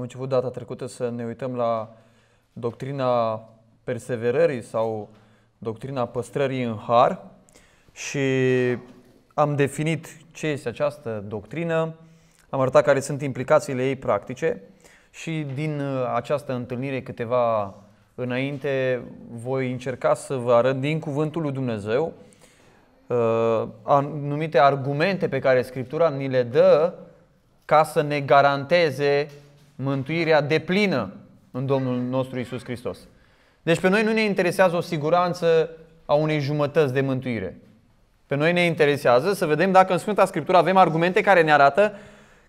Am început data trecută să ne uităm la doctrina perseverării sau doctrina păstrării în har și am definit ce este această doctrină, am arătat care sunt implicațiile ei practice și din uh, această întâlnire câteva înainte voi încerca să vă arăt din cuvântul lui Dumnezeu uh, anumite argumente pe care Scriptura ni le dă ca să ne garanteze mântuirea deplină în Domnul nostru Isus Hristos. Deci pe noi nu ne interesează o siguranță a unei jumătăți de mântuire. Pe noi ne interesează să vedem dacă în Sfânta Scriptură avem argumente care ne arată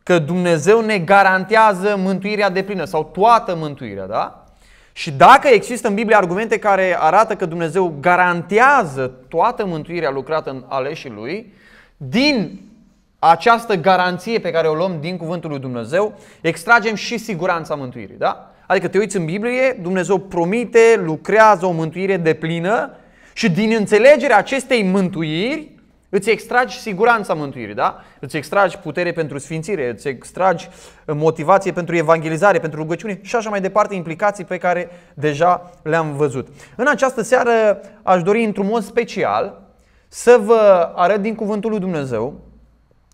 că Dumnezeu ne garantează mântuirea deplină sau toată mântuirea, da? Și dacă există în Biblie argumente care arată că Dumnezeu garantează toată mântuirea lucrată în aleșii lui, din această garanție pe care o luăm din cuvântul lui Dumnezeu, extragem și siguranța mântuirii. Da? Adică te uiți în Biblie, Dumnezeu promite, lucrează o mântuire de plină și din înțelegerea acestei mântuiri îți extragi siguranța mântuirii, da? Îți extragi putere pentru sfințire, îți extragi uh, motivație pentru evangelizare, pentru rugăciune și așa mai departe, implicații pe care deja le-am văzut. În această seară aș dori într-un mod special să vă arăt din cuvântul lui Dumnezeu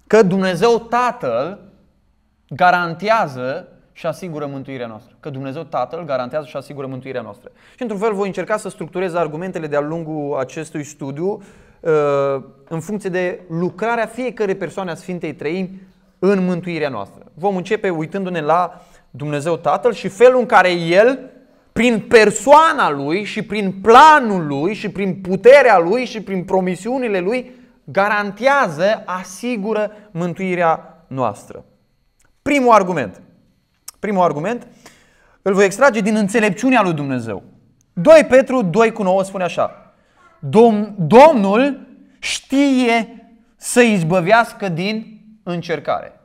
că Dumnezeu Tatăl garantează și asigură mântuirea noastră. Că Dumnezeu Tatăl garantează și asigură mântuirea noastră. Și într-un fel voi încerca să structurez argumentele de-a lungul acestui studiu uh, în funcție de lucrarea fiecărei persoane a Sfintei Trăimi în mântuirea noastră. Vom începe uitându-ne la Dumnezeu Tatăl și felul în care El, prin persoana Lui și prin planul Lui și prin puterea Lui și prin promisiunile Lui, garantează, asigură mântuirea noastră. Primul argument. Primul argument îl voi extrage din înțelepciunea lui Dumnezeu. 2 Petru 2 cu 9 spune așa. Dom- Domnul știe să izbăvească din încercare.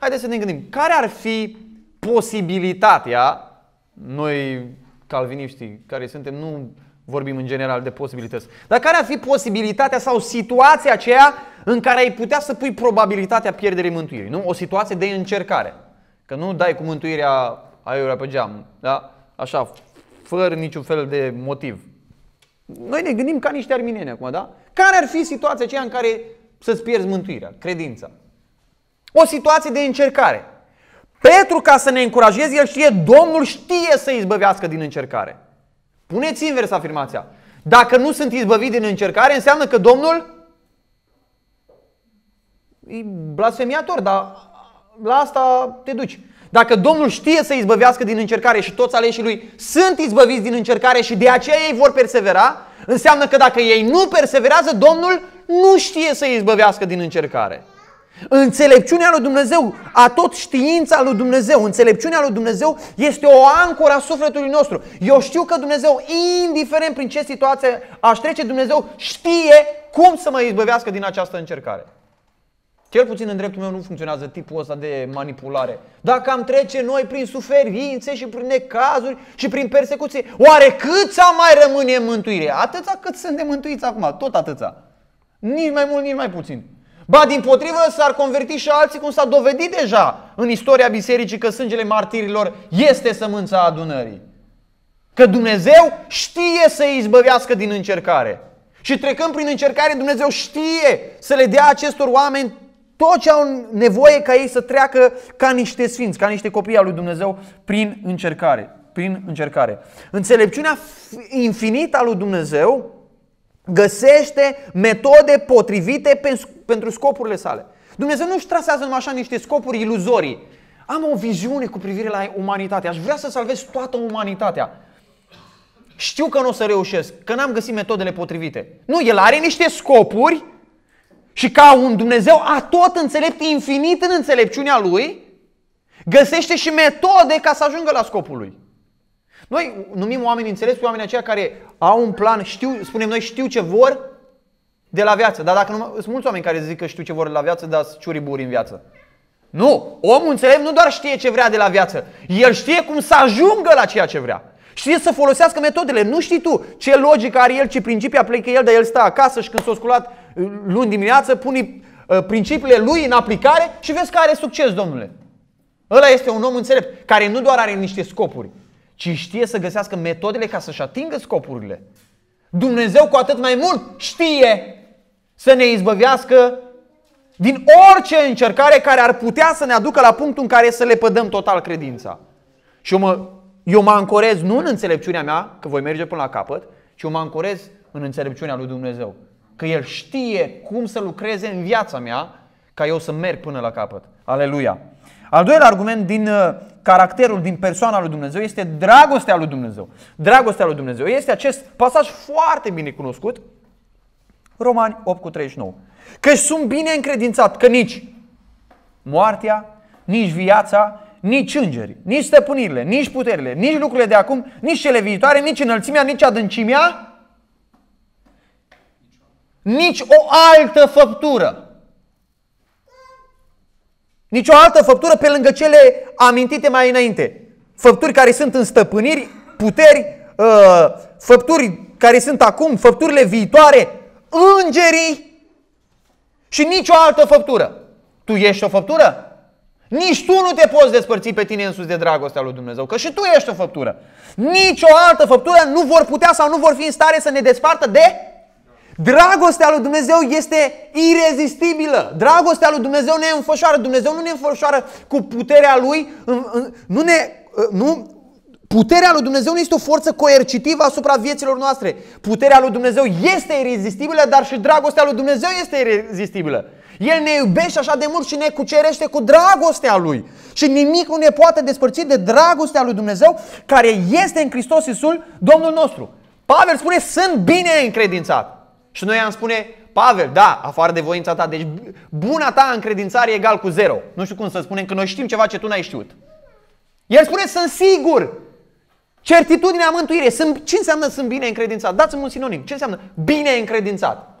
Haideți să ne gândim. Care ar fi posibilitatea, noi calviniștii care suntem, nu Vorbim în general de posibilități. Dar care ar fi posibilitatea sau situația aceea în care ai putea să pui probabilitatea pierderii mântuirii? Nu? O situație de încercare. Că nu dai cu mântuirea aiurea pe geam, da? Așa, fără niciun fel de motiv. Noi ne gândim ca niște arminieni acum, da? Care ar fi situația aceea în care să-ți pierzi mântuirea, credința? O situație de încercare. Petru, ca să ne încurajeze, el știe, Domnul știe să izbăvească din încercare. Puneți invers afirmația. Dacă nu sunt izbăvit din încercare, înseamnă că Domnul e blasfemiator, dar la asta te duci. Dacă Domnul știe să izbăvească din încercare și toți aleșii lui sunt izbăviți din încercare și de aceea ei vor persevera, înseamnă că dacă ei nu perseverează, Domnul nu știe să izbăvească din încercare. Înțelepciunea lui Dumnezeu, a tot știința lui Dumnezeu, înțelepciunea lui Dumnezeu este o ancoră a sufletului nostru. Eu știu că Dumnezeu, indiferent prin ce situație aș trece, Dumnezeu știe cum să mă izbăvească din această încercare. Cel puțin în dreptul meu nu funcționează tipul ăsta de manipulare. Dacă am trece noi prin suferințe și prin necazuri și prin persecuție, oare să mai rămâne mântuire? Atâta cât suntem mântuiți acum, tot atâta, Nici mai mult, nici mai puțin. Ba, din potrivă, s-ar converti și alții, cum s-a dovedit deja în istoria bisericii că sângele martirilor este sămânța adunării. Că Dumnezeu știe să îi izbăvească din încercare. Și trecând prin încercare, Dumnezeu știe să le dea acestor oameni tot ce au nevoie ca ei să treacă ca niște sfinți, ca niște copii al lui Dumnezeu prin încercare. Prin încercare. Înțelepciunea infinită a lui Dumnezeu găsește metode potrivite pentru scopurile sale. Dumnezeu nu își trasează numai așa niște scopuri iluzorii. Am o viziune cu privire la umanitate. Aș vrea să salvez toată umanitatea. Știu că nu o să reușesc, că n-am găsit metodele potrivite. Nu, el are niște scopuri și ca un Dumnezeu atot înțelept, infinit în înțelepciunea lui, găsește și metode ca să ajungă la scopul lui. Noi numim oameni înțelepți oameni oamenii aceia care au un plan, știu, spunem noi știu ce vor de la viață. Dar dacă nu, sunt mulți oameni care zic că știu ce vor de la viață, dar sunt ciuriburi în viață. Nu, omul înțelept nu doar știe ce vrea de la viață, el știe cum să ajungă la ceea ce vrea. Știe să folosească metodele, nu știi tu ce logică are el, ce principii aplică el, dar el stă acasă și când s-a sculat uh, luni dimineață, pune uh, principiile lui în aplicare și vezi că are succes, domnule. Ăla este un om înțelept, care nu doar are niște scopuri, ci știe să găsească metodele ca să-și atingă scopurile. Dumnezeu cu atât mai mult știe să ne izbăvească din orice încercare care ar putea să ne aducă la punctul în care să le pădăm total credința. Și eu mă, eu mă ancorez nu în înțelepciunea mea, că voi merge până la capăt, ci eu mă ancorez în înțelepciunea lui Dumnezeu. Că El știe cum să lucreze în viața mea ca eu să merg până la capăt. Aleluia! Al doilea argument din uh, caracterul din persoana lui Dumnezeu este dragostea lui Dumnezeu. Dragostea lui Dumnezeu este acest pasaj foarte bine cunoscut, Romani 8 cu 39. Că sunt bine încredințat că nici moartea, nici viața, nici îngeri, nici stăpânirile, nici puterile, nici lucrurile de acum, nici cele viitoare, nici înălțimea, nici adâncimea, nici o altă făptură Nicio altă făptură pe lângă cele amintite mai înainte. Făpturi care sunt în stăpâniri, puteri, uh, făpturi care sunt acum, făpturile viitoare, îngerii și nicio altă făptură. Tu ești o făptură? Nici tu nu te poți despărți pe tine în sus de dragostea lui Dumnezeu, că și tu ești o făptură. Nici o altă făptură nu vor putea sau nu vor fi în stare să ne despartă de Dragostea lui Dumnezeu este irezistibilă. Dragostea lui Dumnezeu ne înfășoară. Dumnezeu nu ne înfășoară cu puterea lui. Nu ne, ă, nu, puterea lui Dumnezeu nu este o forță coercitivă asupra vieților noastre. Puterea lui Dumnezeu este irezistibilă, dar și dragostea lui Dumnezeu este irezistibilă. El ne iubește așa de mult și ne cucerește cu dragostea Lui. Și nimic nu ne poate despărți de dragostea Lui Dumnezeu care este în Hristos Iisus, Domnul nostru. Pavel spune, sunt bine încredințat. Și noi am spune, Pavel, da, afară de voința ta, deci buna ta încredințare e egal cu zero. Nu știu cum să spunem, că noi știm ceva ce tu n-ai știut. El spune, sunt sigur, certitudinea mântuire. Sunt, ce înseamnă sunt bine încredințat? Dați-mi un sinonim. Ce înseamnă bine încredințat?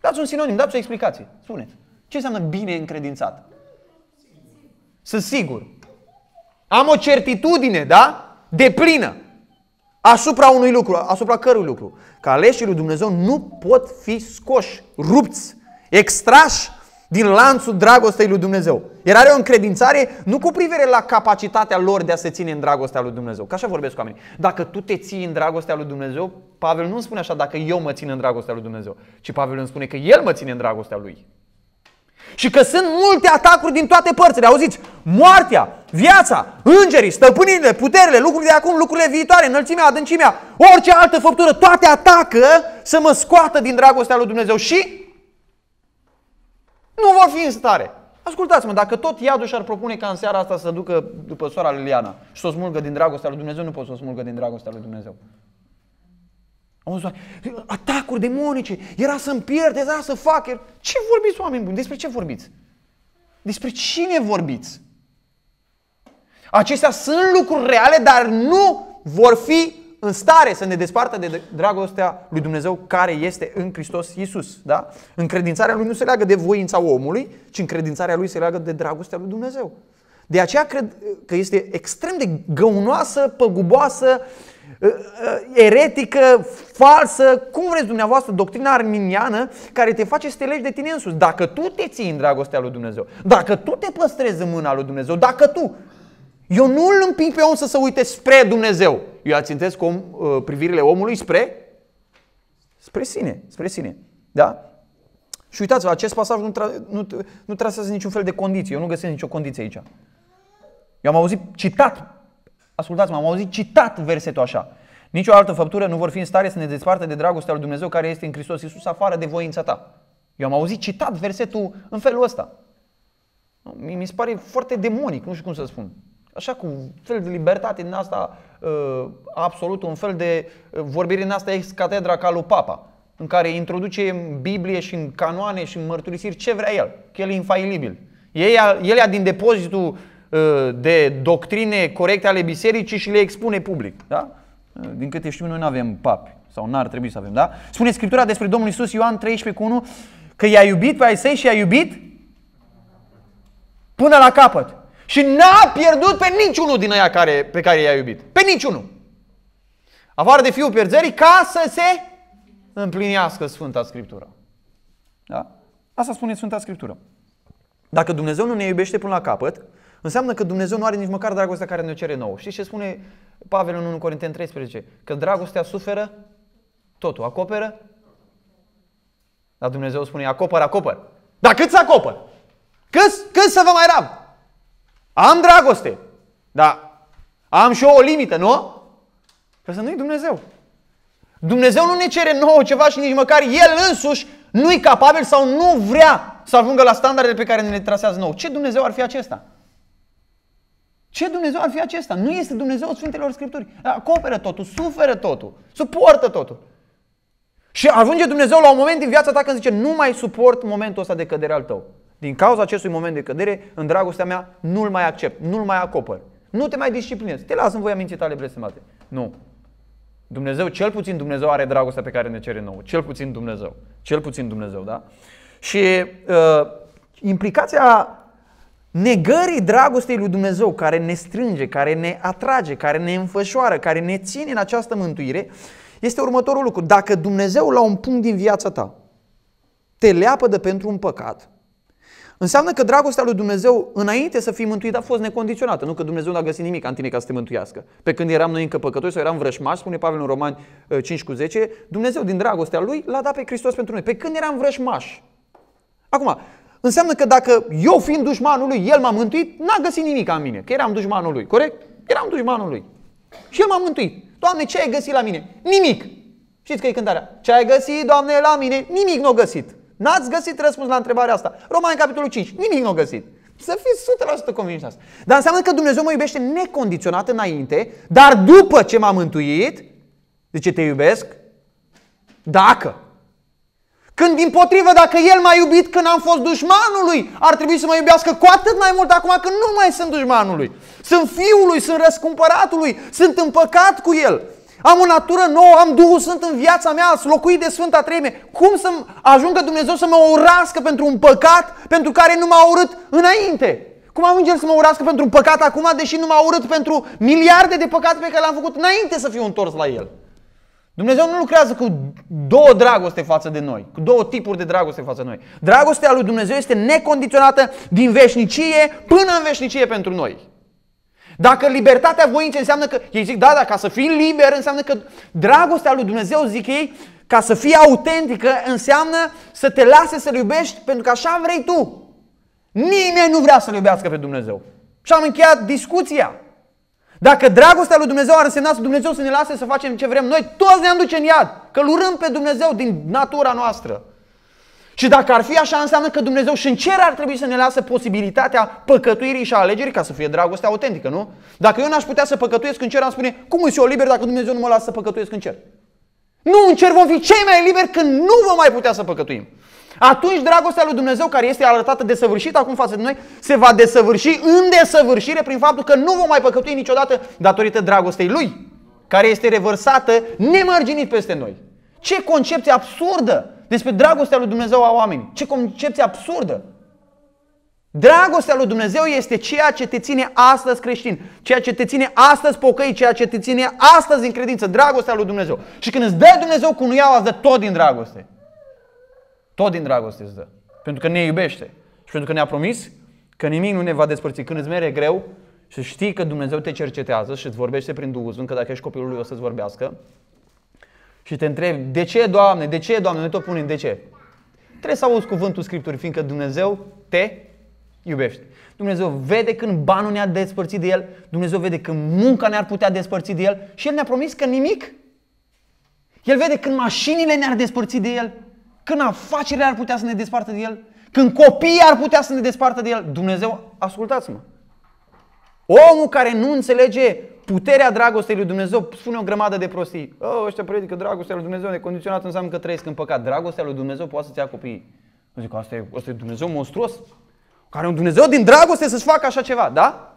Dați un sinonim, dați o explicație. Spuneți. Ce înseamnă bine încredințat? Sunt sigur. Am o certitudine, da? De plină asupra unui lucru, asupra cărui lucru. Că aleșii lui Dumnezeu nu pot fi scoși, rupți, extrași din lanțul dragostei lui Dumnezeu. Era o încredințare nu cu privire la capacitatea lor de a se ține în dragostea lui Dumnezeu. Ca așa vorbesc cu oamenii. Dacă tu te ții în dragostea lui Dumnezeu, Pavel nu spune așa dacă eu mă țin în dragostea lui Dumnezeu, ci Pavel îmi spune că el mă ține în dragostea lui. Și că sunt multe atacuri din toate părțile. Auziți, moartea, viața, îngerii, stăpânirile, puterile, lucrurile de acum, lucrurile viitoare, înălțimea, adâncimea, orice altă făptură, toate atacă să mă scoată din dragostea lui Dumnezeu și nu vor fi în stare. Ascultați-mă, dacă tot iadul și-ar propune ca în seara asta să ducă după sora Liliana și să o smulgă din dragostea lui Dumnezeu, nu pot să o smulgă din dragostea lui Dumnezeu văzut atacuri demonice, era să-mi pierd, era să fac. Era... Ce vorbiți, oameni buni? Despre ce vorbiți? Despre cine vorbiți? Acestea sunt lucruri reale, dar nu vor fi în stare să ne despartă de dragostea lui Dumnezeu care este în Hristos Iisus. Da? Încredințarea lui nu se leagă de voința omului, ci încredințarea lui se leagă de dragostea lui Dumnezeu. De aceea cred că este extrem de găunoasă, păguboasă, uh, Ă, ă, eretică, falsă, cum vreți dumneavoastră, doctrina arminiană care te face să te legi de tine însuți. Dacă tu te ții în dragostea lui Dumnezeu, dacă tu te păstrezi în mâna lui Dumnezeu, dacă tu, eu nu îl împing pe om să se uite spre Dumnezeu. Eu ațintesc om, ă, privirile omului spre spre sine, spre sine. Da? Și uitați-vă, acest pasaj nu, tra- nu, nu trasează niciun fel de condiție. Eu nu găsesc nicio condiție aici. Eu am auzit citat ascultați-mă, am auzit citat versetul așa. Nicio altă făptură nu vor fi în stare să ne desparte de dragostea lui Dumnezeu care este în Hristos Iisus afară de voința ta. Eu am auzit citat versetul în felul ăsta. Mi se pare foarte demonic, nu știu cum să spun. Așa cu un fel de libertate din asta uh, absolut, un fel de uh, vorbire din asta ex catedra ca lui Papa, în care introduce în Biblie și în canoane și în mărturisiri ce vrea el, că el e infailibil. El ia, el ia din depozitul Uh, de doctrine corecte ale bisericii și le expune public. Da? Uh, din câte știu, noi nu avem papi sau n-ar trebui să avem, da? Spune Scriptura despre Domnul Isus Ioan 13 cu 1 că i-a iubit pe ai săi și i-a iubit până la capăt. Și n-a pierdut pe niciunul din aia care, pe care i-a iubit. Pe niciunul. Avară de fiul pierzării ca să se împlinească Sfânta Scriptură. Da? Asta spune Sfânta Scriptură. Dacă Dumnezeu nu ne iubește până la capăt, Înseamnă că Dumnezeu nu are nici măcar dragostea care ne cere nouă. Știți ce spune Pavel în 1 Corinteni 13? Că dragostea suferă totul. Acoperă? Dar Dumnezeu spune, acopăr, acopăr. Dar cât să acopăr? Cât, cât să vă mai rab? Am dragoste, dar am și eu o limită, nu? Că să nu-i Dumnezeu. Dumnezeu nu ne cere nouă ceva și nici măcar El însuși nu-i capabil sau nu vrea să ajungă la standardele pe care ne le trasează nou. Ce Dumnezeu ar fi acesta? Ce Dumnezeu ar fi acesta? Nu este Dumnezeu Sfintelor Scripturi. Acoperă totul, suferă totul, suportă totul. Și ajunge Dumnezeu la un moment din viața ta când zice nu mai suport momentul ăsta de cădere al tău. Din cauza acestui moment de cădere, în dragostea mea, nu-l mai accept, nu-l mai acopăr. Nu te mai disciplinezi, te las în voia minții tale blestemate. Nu. Dumnezeu, cel puțin Dumnezeu are dragostea pe care ne cere nouă. Cel puțin Dumnezeu. Cel puțin Dumnezeu, da? Și uh, implicația negării dragostei lui Dumnezeu care ne strânge, care ne atrage, care ne înfășoară, care ne ține în această mântuire, este următorul lucru. Dacă Dumnezeu la un punct din viața ta te leapădă pentru un păcat, înseamnă că dragostea lui Dumnezeu, înainte să fii mântuit, a fost necondiționată. Nu că Dumnezeu nu a găsit nimic în tine ca să te mântuiască. Pe când eram noi încă păcătoși sau eram vrășmași, spune Pavel în Romani 5 uh, cu 10, Dumnezeu din dragostea lui l-a dat pe Hristos pentru noi. Pe când eram vrășmași. Acum, Înseamnă că dacă eu fiind dușmanul lui, el m-a mântuit, n-a găsit nimic în mine, că eram dușmanul lui, corect? Eram dușmanul lui. Și el m-a mântuit. Doamne, ce ai găsit la mine? Nimic. Știți că e cântarea. Ce ai găsit, Doamne, la mine? Nimic nu n-o găsit. N-ați găsit răspuns la întrebarea asta. Romani, capitolul 5. Nimic nu n-o găsit. Să fiți 100% convins asta. Dar înseamnă că Dumnezeu mă iubește necondiționat înainte, dar după ce m-a mântuit, zice, te iubesc, dacă când din potrivă, dacă el m-a iubit când am fost dușmanul lui, ar trebui să mă iubească cu atât mai mult acum că nu mai sunt dușmanul lui. Sunt fiul lui, sunt răscumpăratul lui, sunt împăcat cu el. Am o natură nouă, am Duhul Sfânt în viața mea, sunt locuit de Sfânta Treime. Cum să ajungă Dumnezeu să mă urască pentru un păcat pentru care nu m-a urât înainte? Cum ajunge să mă urască pentru un păcat acum, deși nu m-a urât pentru miliarde de păcate pe care le-am făcut înainte să fiu întors la El? Dumnezeu nu lucrează cu două dragoste față de noi, cu două tipuri de dragoste față de noi. Dragostea lui Dumnezeu este necondiționată din veșnicie până în veșnicie pentru noi. Dacă libertatea voinței înseamnă că, ei zic, da, da, ca să fii liber înseamnă că dragostea lui Dumnezeu, zic ei, ca să fii autentică înseamnă să te lase să-L iubești pentru că așa vrei tu. Nimeni nu vrea să-L iubească pe Dumnezeu. Și am încheiat discuția. Dacă dragostea lui Dumnezeu ar însemna să Dumnezeu să ne lase să facem ce vrem, noi toți ne-am duce în iad, că îl urâm pe Dumnezeu din natura noastră. Și dacă ar fi așa, înseamnă că Dumnezeu și în cer ar trebui să ne lasă posibilitatea păcătuirii și a alegerii ca să fie dragostea autentică, nu? Dacă eu n-aș putea să păcătuiesc în cer, am spune, cum îți eu liber dacă Dumnezeu nu mă lasă să păcătuiesc în cer? Nu, în cer vom fi cei mai liberi când nu vom mai putea să păcătuim. Atunci dragostea lui Dumnezeu, care este arătată desăvârșit acum față de noi, se va desăvârși în desăvârșire prin faptul că nu vom mai păcătui niciodată datorită dragostei lui, care este revărsată nemărginit peste noi. Ce concepție absurdă despre dragostea lui Dumnezeu a oamenii. Ce concepție absurdă! Dragostea lui Dumnezeu este ceea ce te ține astăzi creștin, ceea ce te ține astăzi pocăi, ceea ce te ține astăzi în credință, dragostea lui Dumnezeu. Și când îți dă Dumnezeu cu nuiaua, îți dă tot din dragoste. Tot din dragoste îți dă. Pentru că ne iubește și pentru că ne-a promis că nimic nu ne va despărți. Când îți mere greu și știi că Dumnezeu te cercetează și îți vorbește prin Duhul Sfânt, că dacă ești copilul lui o să-ți vorbească, și te întrebi, de ce, Doamne, de ce, Doamne, ne tot punem, de ce? Trebuie să auzi cuvântul Scripturii, fiindcă Dumnezeu te iubește. Dumnezeu vede când banul ne-a despărțit de El, Dumnezeu vede când munca ne-ar putea despărți de El și El ne-a promis că nimic. El vede când mașinile ne-ar despărți de El, când afacerile ar putea să ne despartă de El, când copiii ar putea să ne despartă de El. Dumnezeu, ascultați-mă. Omul care nu înțelege puterea dragostei lui Dumnezeu spune o grămadă de prostii. Oh, ăștia predică dragostea lui Dumnezeu necondiționată înseamnă că trăiesc în păcat. Dragostea lui Dumnezeu poate să-ți ia copiii. Nu zic, asta e, asta e Dumnezeu monstruos? Care un Dumnezeu din dragoste să și facă așa ceva, da?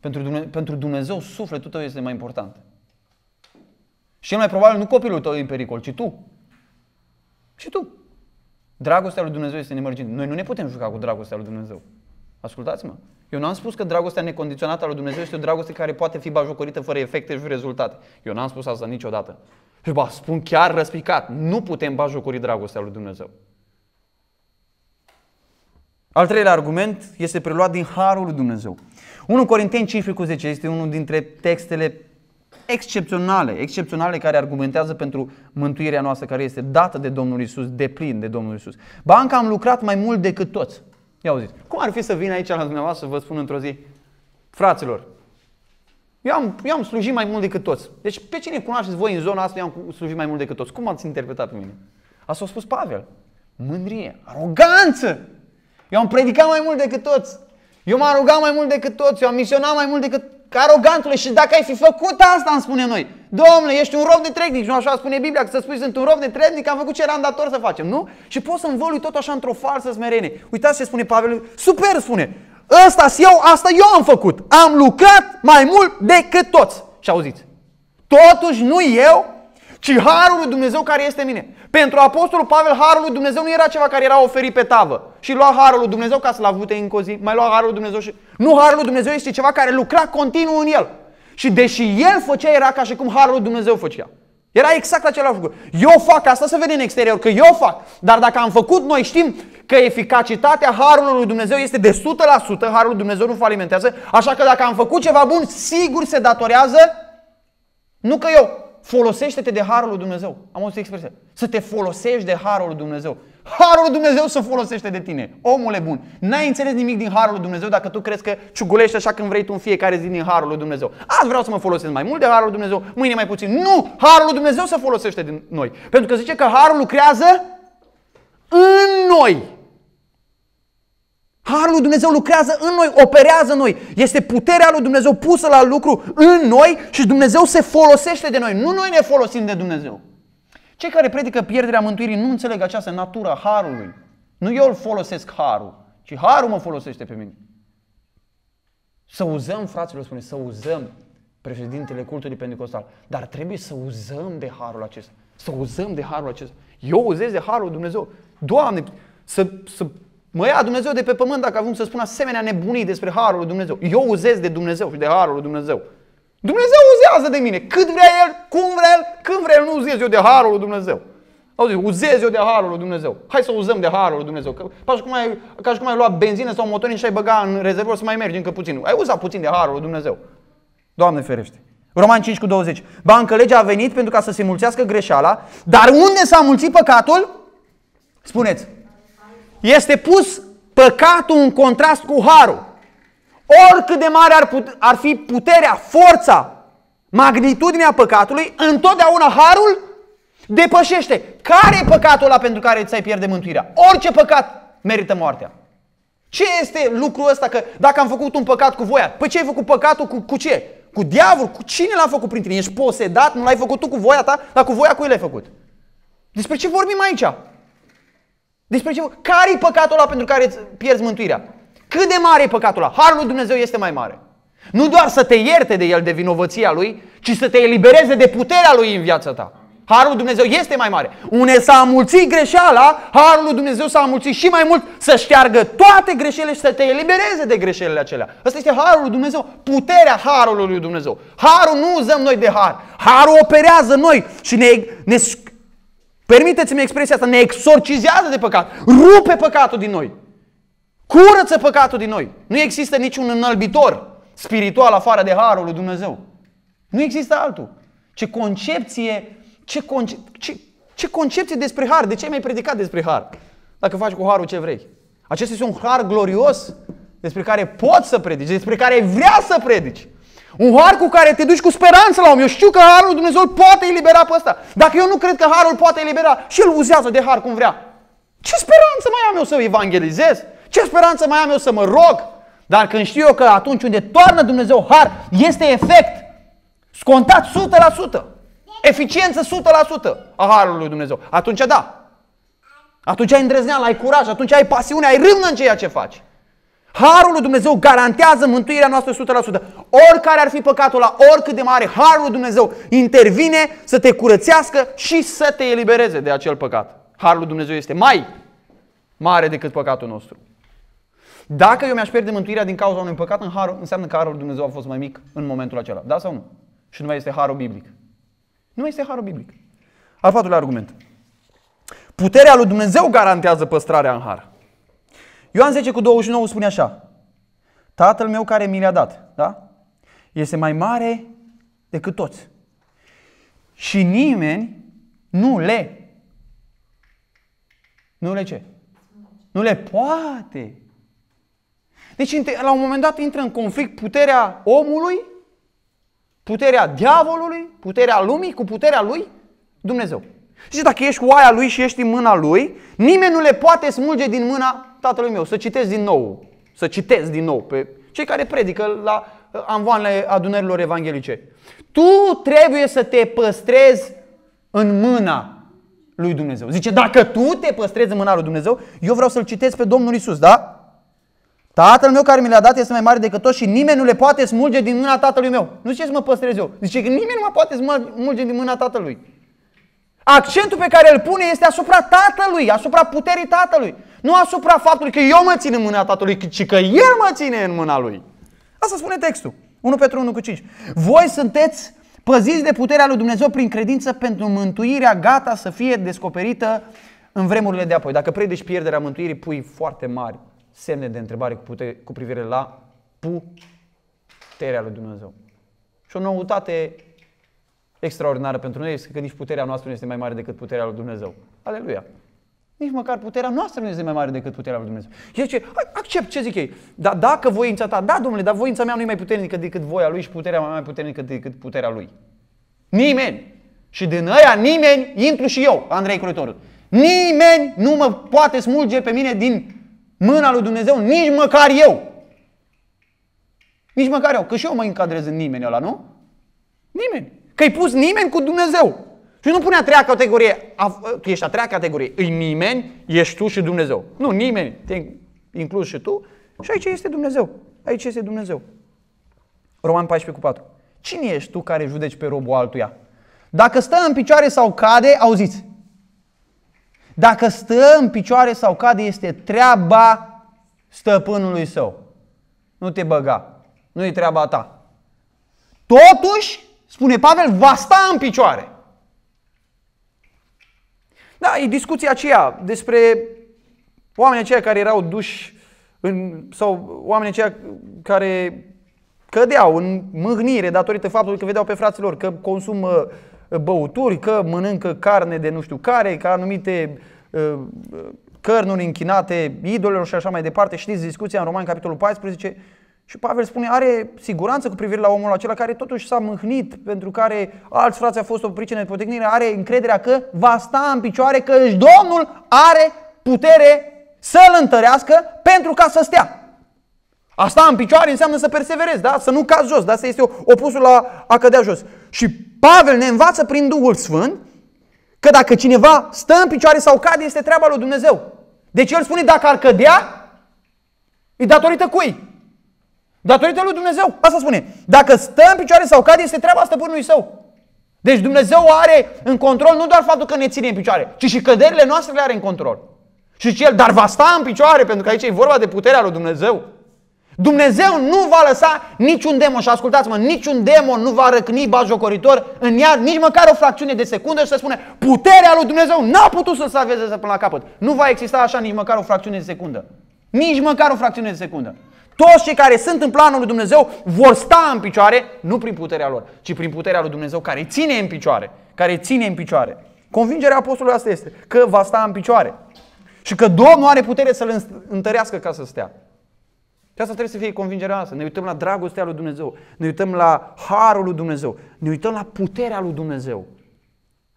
Pentru Dumnezeu, pentru Dumnezeu sufletul tău este mai important. Și mai probabil nu copilul tău e în pericol, ci tu. Și tu. Dragostea lui Dumnezeu este nemărgintă. Noi nu ne putem juca cu dragostea lui Dumnezeu. Ascultați-mă. Eu n-am spus că dragostea necondiționată a lui Dumnezeu este o dragoste care poate fi bajocorită fără efecte și rezultate. Eu n-am spus asta niciodată. Și ba, spun chiar răspicat, nu putem bajocori dragostea lui Dumnezeu. Al treilea argument este preluat din Harul lui Dumnezeu. 1 Corinteni 15 cu 10 este unul dintre textele excepționale, excepționale care argumentează pentru mântuirea noastră care este dată de Domnul Isus, de plin de Domnul Isus. Banca am lucrat mai mult decât toți. Ia auziți, cum ar fi să vin aici la dumneavoastră să vă spun într-o zi, fraților, eu am, eu am slujit mai mult decât toți. Deci pe cine cunoașteți voi în zona asta, eu am slujit mai mult decât toți. Cum ați interpretat pe mine? Asta a spus Pavel. Mândrie, aroganță, eu am predicat mai mult decât toți. Eu m-am rugat mai mult decât toți. Eu am misionat mai mult decât arogantule și dacă ai fi făcut asta, îmi spune noi. Domnule, ești un rob de trednic, nu așa spune Biblia, că să spui sunt un rob de trednic, am făcut ce eram dator să facem, nu? Și poți să volui tot așa într-o falsă smerenie. Uitați ce spune Pavel, super spune, ăsta eu, asta eu am făcut, am lucrat mai mult decât toți. Și auziți, totuși nu eu, ci harul lui Dumnezeu care este în mine. Pentru Apostolul Pavel, harul lui Dumnezeu nu era ceva care era oferit pe tavă și lua harul lui Dumnezeu ca să-l avute în cozi mai lua harul lui Dumnezeu și... Nu, harul lui Dumnezeu este ceva care lucra continuu în el. Și deși el făcea, era ca și cum harul lui Dumnezeu făcea. Era exact același lucru. Eu fac asta să vede în exterior, că eu fac. Dar dacă am făcut, noi știm că eficacitatea harului lui Dumnezeu este de 100%, harul lui Dumnezeu nu falimentează, așa că dacă am făcut ceva bun, sigur se datorează nu că eu, folosește-te de harul lui Dumnezeu. Am auzit expresia. Să te folosești de harul lui Dumnezeu. Harul lui Dumnezeu să folosește de tine. Omule bun, n-ai înțeles nimic din harul lui Dumnezeu dacă tu crezi că ciugulești așa când vrei tu în fiecare zi din harul lui Dumnezeu. Azi vreau să mă folosesc mai mult de harul lui Dumnezeu, mâine mai puțin. Nu! Harul lui Dumnezeu să folosește din noi. Pentru că zice că harul lucrează în noi. Harul lui Dumnezeu lucrează în noi, operează în noi. Este puterea lui Dumnezeu pusă la lucru în noi și Dumnezeu se folosește de noi. Nu noi ne folosim de Dumnezeu. Cei care predică pierderea mântuirii nu înțeleg această natură a harului. Nu eu îl folosesc harul, ci harul mă folosește pe mine. Să uzăm, fraților, spune, să uzăm președintele cultului pentecostal. Dar trebuie să uzăm de harul acesta. Să uzăm de harul acesta. Eu uzez de harul Dumnezeu. Doamne, să, să Mă ia Dumnezeu de pe pământ dacă avem să spun asemenea nebunii despre Harul lui Dumnezeu. Eu uzez de Dumnezeu și de Harul lui Dumnezeu. Dumnezeu uzează de mine cât vrea El, cum vrea El, când vrea El, nu uzez eu de Harul lui Dumnezeu. Auzi, uzez eu de Harul lui Dumnezeu. Hai să uzăm de Harul lui Dumnezeu. Că, ca, și cum ai, ca și cum ai luat benzină sau motorin și ai băga în rezervor să mai mergi încă puțin. Ai uzat puțin de Harul lui Dumnezeu. Doamne ferește. Roman 5 cu 20. Ba încă legea a venit pentru ca să se mulțească greșeala, dar unde s-a mulțit păcatul? Spuneți, este pus păcatul în contrast cu harul. Oricât de mare ar, put- ar fi puterea, forța, magnitudinea păcatului, întotdeauna harul depășește. Care e păcatul ăla pentru care ți-ai pierde mântuirea? Orice păcat merită moartea. Ce este lucrul ăsta că dacă am făcut un păcat cu voia? Păi ce ai făcut păcatul cu, cu ce? Cu diavol? Cu cine l-a făcut prin tine? Ești posedat? Nu l-ai făcut tu cu voia ta? Dar cu voia cui l-ai făcut? Despre ce vorbim aici? Despre ce? Care-i păcatul ăla pentru care îți pierzi mântuirea? Cât de mare e păcatul ăla? Harul lui Dumnezeu este mai mare. Nu doar să te ierte de el, de vinovăția lui, ci să te elibereze de puterea lui în viața ta. Harul Dumnezeu este mai mare. Une s-a mulțit greșeala, harul lui Dumnezeu s-a mulțit și mai mult să șteargă toate greșelile și să te elibereze de greșelile acelea. Asta este harul lui Dumnezeu, puterea harului lui Dumnezeu. Harul nu uzăm noi de har. Harul operează noi și ne, ne Permiteți-mi expresia asta, ne exorcizează de păcat, rupe păcatul din noi, curăță păcatul din noi. Nu există niciun înălbitor spiritual afară de harul lui Dumnezeu. Nu există altul. Ce concepție, ce, conce- ce, ce concepție despre har, de ce ai mai predicat despre har? Dacă faci cu harul ce vrei. Acesta este un har glorios despre care poți să predici, despre care vrea să predici. Un har cu care te duci cu speranță la om. Eu știu că harul Dumnezeu poate elibera pe ăsta. Dacă eu nu cred că harul poate elibera și el uzează de har cum vrea. Ce speranță mai am eu să evangelizez? Ce speranță mai am eu să mă rog? Dar când știu eu că atunci unde toarnă Dumnezeu har, este efect. Scontat 100%. Eficiență 100% a harului lui Dumnezeu. Atunci da. Atunci ai îndrăzneală, ai curaj, atunci ai pasiune, ai râvnă în ceea ce faci. Harul lui Dumnezeu garantează mântuirea noastră 100%. Oricare ar fi păcatul la oricât de mare, Harul lui Dumnezeu intervine să te curățească și să te elibereze de acel păcat. Harul lui Dumnezeu este mai mare decât păcatul nostru. Dacă eu mi-aș pierde mântuirea din cauza unui păcat, în harul, înseamnă că harul lui Dumnezeu a fost mai mic în momentul acela. Da sau nu? Și nu mai este harul biblic. Nu mai este harul biblic. Al patrulea argument. Puterea lui Dumnezeu garantează păstrarea în har. Ioan 10 cu 29 spune așa. Tatăl meu care mi le-a dat, da? Este mai mare decât toți. Și nimeni nu le. Nu le ce? Nu le poate. Deci la un moment dat intră în conflict puterea omului, puterea diavolului, puterea lumii cu puterea lui Dumnezeu. Și dacă ești cu aia lui și ești în mâna lui, nimeni nu le poate smulge din mâna tatălui meu, să citesc din nou, să citesc din nou pe cei care predică la uh, anvoanele adunărilor evanghelice. Tu trebuie să te păstrezi în mâna lui Dumnezeu. Zice, dacă tu te păstrezi în mâna lui Dumnezeu, eu vreau să-L citesc pe Domnul Isus, da? Tatăl meu care mi l a dat este mai mare decât tot și nimeni nu le poate smulge din mâna tatălui meu. Nu ce să mă păstrez eu. Zice că nimeni nu mă poate smulge din mâna tatălui. Accentul pe care îl pune este asupra tatălui, asupra puterii tatălui. Nu asupra faptului că eu mă țin în mâna tatălui, ci că el mă ține în mâna lui. Asta spune textul. 1 Petru 1 cu 5. Voi sunteți păziți de puterea lui Dumnezeu prin credință pentru mântuirea gata să fie descoperită în vremurile de apoi. Dacă predești pierderea mântuirii, pui foarte mari semne de întrebare cu, putere, cu privire la puterea lui Dumnezeu. Și o noutate extraordinară pentru noi este că nici puterea noastră nu este mai mare decât puterea lui Dumnezeu. Aleluia! Nici măcar puterea noastră nu este mai mare decât puterea lui Dumnezeu. Și zice, accept ce zic ei. Dar dacă voința ta, da domnule, dar voința mea nu e mai puternică decât voia lui și puterea mea mai puternică decât puterea lui. Nimeni. Și din aia nimeni, intru și eu, Andrei Croitorul. Nimeni nu mă poate smulge pe mine din mâna lui Dumnezeu, nici măcar eu. Nici măcar eu, că și eu mă încadrez în nimeni ăla, nu? Nimeni. Că-i pus nimeni cu Dumnezeu. Și nu pune a treia categorie. A, tu ă, ești a treia categorie. Îi nimeni, ești tu și Dumnezeu. Nu, nimeni. Te inclus și tu. Și aici este Dumnezeu. Aici este Dumnezeu. Roman 14 cu 4. Cine ești tu care judeci pe robul altuia? Dacă stă în picioare sau cade, auziți. Dacă stă în picioare sau cade, este treaba stăpânului său. Nu te băga. Nu e treaba ta. Totuși, Spune Pavel, va sta în picioare. Da, e discuția aceea despre oamenii aceia care erau duși în, sau oamenii aceia care cădeau în mâhnire datorită faptului că vedeau pe fraților că consumă uh, băuturi, că mănâncă carne de nu știu care, că anumite uh, uh, cărnuri închinate idolilor și așa mai departe. Știți discuția în Roman capitolul 14 și Pavel spune, are siguranță cu privire la omul acela care totuși s-a mâhnit, pentru care alți frați a fost o pricină de potecnire, are încrederea că va sta în picioare, că își Domnul are putere să-l întărească pentru ca să stea. A sta în picioare înseamnă să perseverezi, da? să nu cazi jos, da? asta este opusul la a cădea jos. Și Pavel ne învață prin Duhul Sfânt că dacă cineva stă în picioare sau cade, este treaba lui Dumnezeu. Deci el spune, dacă ar cădea, e datorită cui? Datorită lui Dumnezeu. Asta spune. Dacă stă în picioare sau cade, este treaba stăpânului său. Deci Dumnezeu are în control nu doar faptul că ne ține în picioare, ci și căderile noastre le are în control. Și zice el, dar va sta în picioare, pentru că aici e vorba de puterea lui Dumnezeu. Dumnezeu nu va lăsa niciun demon, și ascultați-mă, niciun demon nu va răcni bajocoritor în iar nici măcar o fracțiune de secundă și să spune puterea lui Dumnezeu n-a putut să salveze până la capăt. Nu va exista așa nici măcar o fracțiune de secundă. Nici măcar o fracțiune de secundă. Toți cei care sunt în planul lui Dumnezeu vor sta în picioare, nu prin puterea lor, ci prin puterea lui Dumnezeu care ține în picioare. Care ține în picioare. Convingerea apostolului asta este că va sta în picioare. Și că Domnul are putere să-l întărească ca să stea. Și asta trebuie să fie convingerea asta. Ne uităm la dragostea lui Dumnezeu, ne uităm la harul lui Dumnezeu, ne uităm la puterea lui Dumnezeu.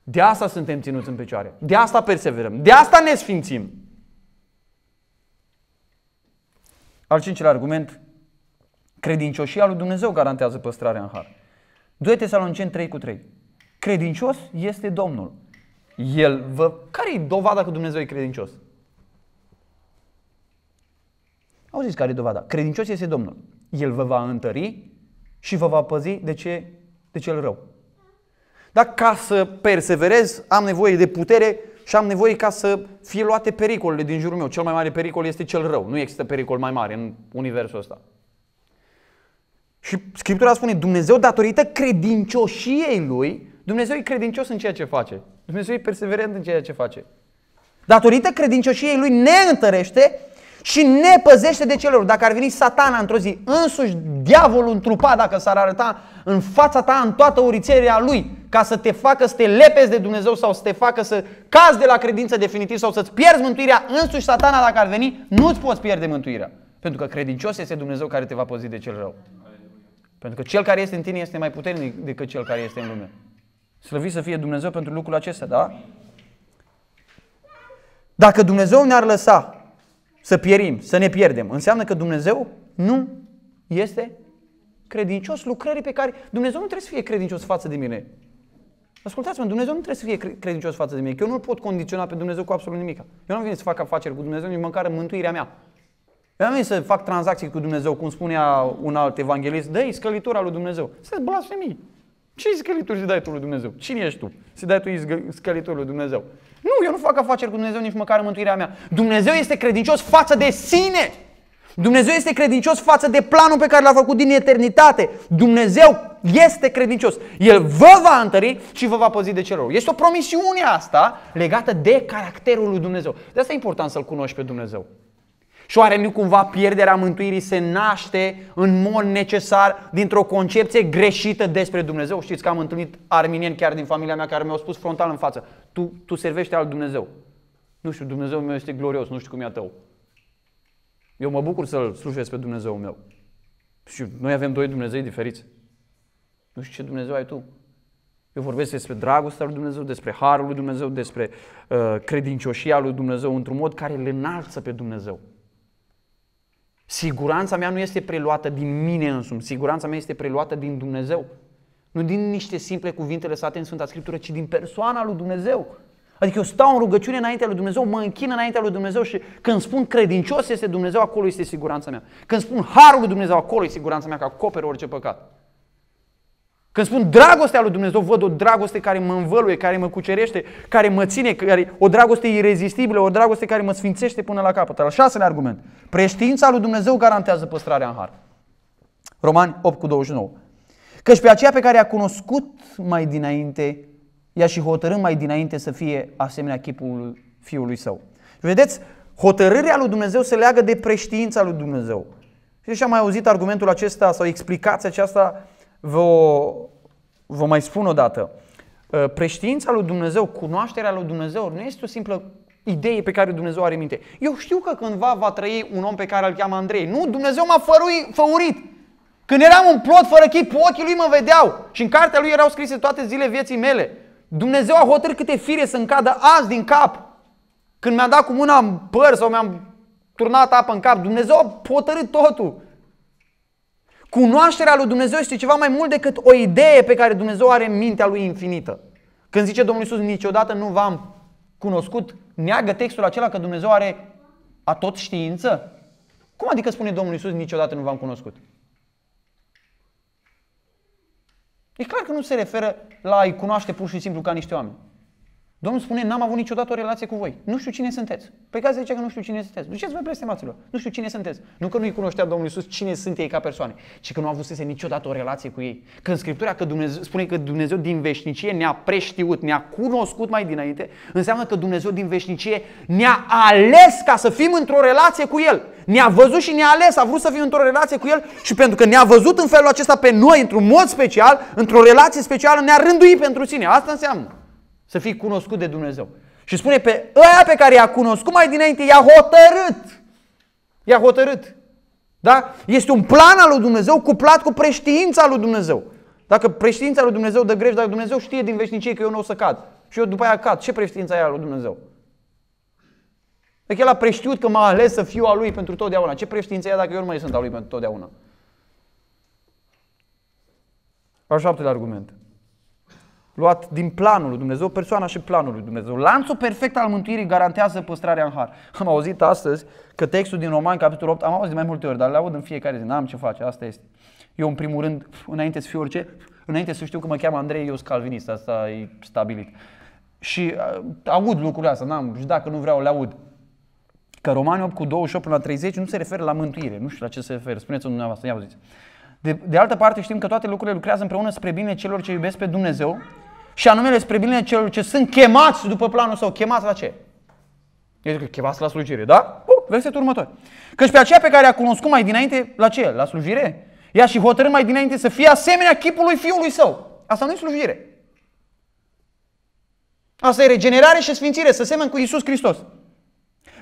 De asta suntem ținuți în picioare, de asta perseverăm, de asta ne sfințim. Al cincilea argument, credincioșia lui Dumnezeu garantează păstrarea în har. 2 Tesaloniceni 3 cu 3. Credincios este Domnul. El vă... Care e dovada că Dumnezeu e credincios? Auziți care e dovada? Credincios este Domnul. El vă va întări și vă va păzi de, ce, de cel rău. Dar ca să perseverez, am nevoie de putere și am nevoie ca să fie luate pericolele din jurul meu. Cel mai mare pericol este cel rău. Nu există pericol mai mare în universul ăsta. Și Scriptura spune, Dumnezeu datorită credincioșiei lui, Dumnezeu e credincios în ceea ce face. Dumnezeu e perseverent în ceea ce face. Datorită credincioșiei lui ne întărește și ne păzește de celor. Dacă ar veni satana într-o zi, însuși diavolul întrupa dacă s-ar arăta în fața ta în toată urițerea lui, ca să te facă să te lepezi de Dumnezeu sau să te facă să cazi de la credință definitiv sau să-ți pierzi mântuirea, însuși satana dacă ar veni, nu-ți poți pierde mântuirea. Pentru că credincios este Dumnezeu care te va păzi de cel rău. Pentru că cel care este în tine este mai puternic decât cel care este în lume. Slăvit să fie Dumnezeu pentru lucrul acesta, da? Dacă Dumnezeu ne-ar lăsa să pierim, să ne pierdem. Înseamnă că Dumnezeu nu este credincios lucrării pe care Dumnezeu nu trebuie să fie credincios față de mine. Ascultați-mă, Dumnezeu nu trebuie să fie credincios față de mine, că eu nu pot condiționa pe Dumnezeu cu absolut nimic. Eu nu am venit să fac afaceri cu Dumnezeu, nici măcar mântuirea mea. Eu am venit să fac tranzacții cu Dumnezeu, cum spunea un alt evanghelist, dă-i scălitura lui Dumnezeu. Să blasfemii. Ce scălituri îi dai tu lui Dumnezeu? Cine ești tu? Să dai tu scălituri lui Dumnezeu. Nu, eu nu fac afaceri cu Dumnezeu nici măcar în mântuirea mea. Dumnezeu este credincios față de sine. Dumnezeu este credincios față de planul pe care l-a făcut din eternitate. Dumnezeu este credincios. El vă va întări și vă va păzi de cel rău. Este o promisiune asta legată de caracterul lui Dumnezeu. De asta e important să-L cunoști pe Dumnezeu. Și oare nu cumva pierderea mântuirii se naște în mod necesar dintr-o concepție greșită despre Dumnezeu? Știți că am întâlnit arminieni chiar din familia mea care mi-au spus frontal în față, tu, tu servești al Dumnezeu. Nu știu, Dumnezeu meu este glorios, nu știu cum e a tău. Eu mă bucur să-L slujesc pe Dumnezeu meu. Și noi avem doi Dumnezei diferiți. Nu știu ce Dumnezeu ai tu. Eu vorbesc despre dragostea lui Dumnezeu, despre harul lui Dumnezeu, despre uh, credincioșia lui Dumnezeu într-un mod care le înalță pe Dumnezeu. Siguranța mea nu este preluată din mine însumi, siguranța mea este preluată din Dumnezeu. Nu din niște simple cuvinte lăsate în Sfânta Scriptură, ci din persoana lui Dumnezeu. Adică eu stau în rugăciune înaintea lui Dumnezeu, mă închin înaintea lui Dumnezeu și când spun credincios este Dumnezeu, acolo este siguranța mea. Când spun harul lui Dumnezeu, acolo este siguranța mea că acoperă orice păcat. Când spun dragostea lui Dumnezeu, văd o dragoste care mă învăluie, care mă cucerește, care mă ține, care, o dragoste irezistibilă, o dragoste care mă sfințește până la capăt. Al șaselea argument. Preștiința lui Dumnezeu garantează păstrarea în har. Romani 8 cu 29. Căci pe aceea pe care a cunoscut mai dinainte, i și hotărâm mai dinainte să fie asemenea chipul fiului său. Vedeți, hotărârea lui Dumnezeu se leagă de preștiința lui Dumnezeu. Și am mai auzit argumentul acesta sau explicația aceasta Vă, vă mai spun o dată. Ă, preștiința lui Dumnezeu, cunoașterea lui Dumnezeu nu este o simplă idee pe care Dumnezeu are în minte. Eu știu că cândva va trăi un om pe care îl cheamă Andrei. Nu, Dumnezeu m-a fărui, făurit. Când eram un plot fără chip, ochii lui mă vedeau și în cartea lui erau scrise toate zile vieții mele. Dumnezeu a hotărât câte fire să-mi cadă azi din cap. Când mi-a dat cu mâna în păr sau mi-am turnat apă în cap, Dumnezeu a hotărât totul. Cunoașterea lui Dumnezeu este ceva mai mult decât o idee pe care Dumnezeu are în mintea lui infinită. Când zice Domnul Iisus, niciodată nu v-am cunoscut, neagă textul acela că Dumnezeu are a tot știință? Cum adică spune Domnul Iisus, niciodată nu v-am cunoscut? E clar că nu se referă la a-i cunoaște pur și simplu ca niște oameni. Domnul spune, n-am avut niciodată o relație cu voi. Nu știu cine sunteți. Păi care zice că nu știu cine sunteți. Duceți-vă blestemaților. Nu știu cine sunteți. Nu că nu-i cunoștea Domnul Isus, cine sunt ei ca persoane, ci că nu să niciodată o relație cu ei. Când Scriptura că Dumnezeu, spune că Dumnezeu din veșnicie ne-a preștiut, ne-a cunoscut mai dinainte, înseamnă că Dumnezeu din veșnicie ne-a ales ca să fim într-o relație cu El. Ne-a văzut și ne-a ales, a vrut să fim într-o relație cu El și pentru că ne-a văzut în felul acesta pe noi, într-un mod special, într-o relație specială, ne-a rânduit pentru sine. Asta înseamnă. Să fii cunoscut de Dumnezeu. Și spune pe ăia pe care i-a cunoscut mai dinainte, i-a hotărât. I-a hotărât. Da? Este un plan al lui Dumnezeu cuplat cu preștiința lui Dumnezeu. Dacă preștiința lui Dumnezeu dă greș, dacă Dumnezeu știe din veșnicie că eu nu o să cad. Și eu după aia cad. Ce preștiința aia a lui Dumnezeu? Deci el a preștiut că m-a ales să fiu al lui pentru totdeauna. Ce preștiință e dacă eu nu mai sunt al lui pentru totdeauna? Al șaptele argument luat din planul lui Dumnezeu, persoana și planul lui Dumnezeu. Lanțul perfect al mântuirii garantează păstrarea în har. Am auzit astăzi că textul din Roman, capitolul 8, am auzit mai multe ori, dar le aud în fiecare zi, n-am ce face, asta este. Eu, în primul rând, înainte să fiu orice, înainte să știu că mă cheamă Andrei, eu sunt calvinist, asta e stabilit. Și uh, aud lucrurile astea, n-am, și dacă nu vreau, le aud. Că Romanii 8 cu 28 până la 30 nu se referă la mântuire, nu știu la ce se referă, spuneți-o dumneavoastră, ia auziți. De, de altă parte știm că toate lucrurile lucrează împreună spre bine celor ce iubesc pe Dumnezeu și anume spre bine celor ce sunt chemați după planul său. Chemați la ce? Eu zic că chemați la slujire, da? Bun, uh, versetul următor. Căci pe aceea pe care a cunoscut mai dinainte, la ce? La slujire? Ea și hotărât mai dinainte să fie asemenea chipului fiului său. Asta nu e slujire. Asta e regenerare și sfințire, să semăn cu Isus Hristos.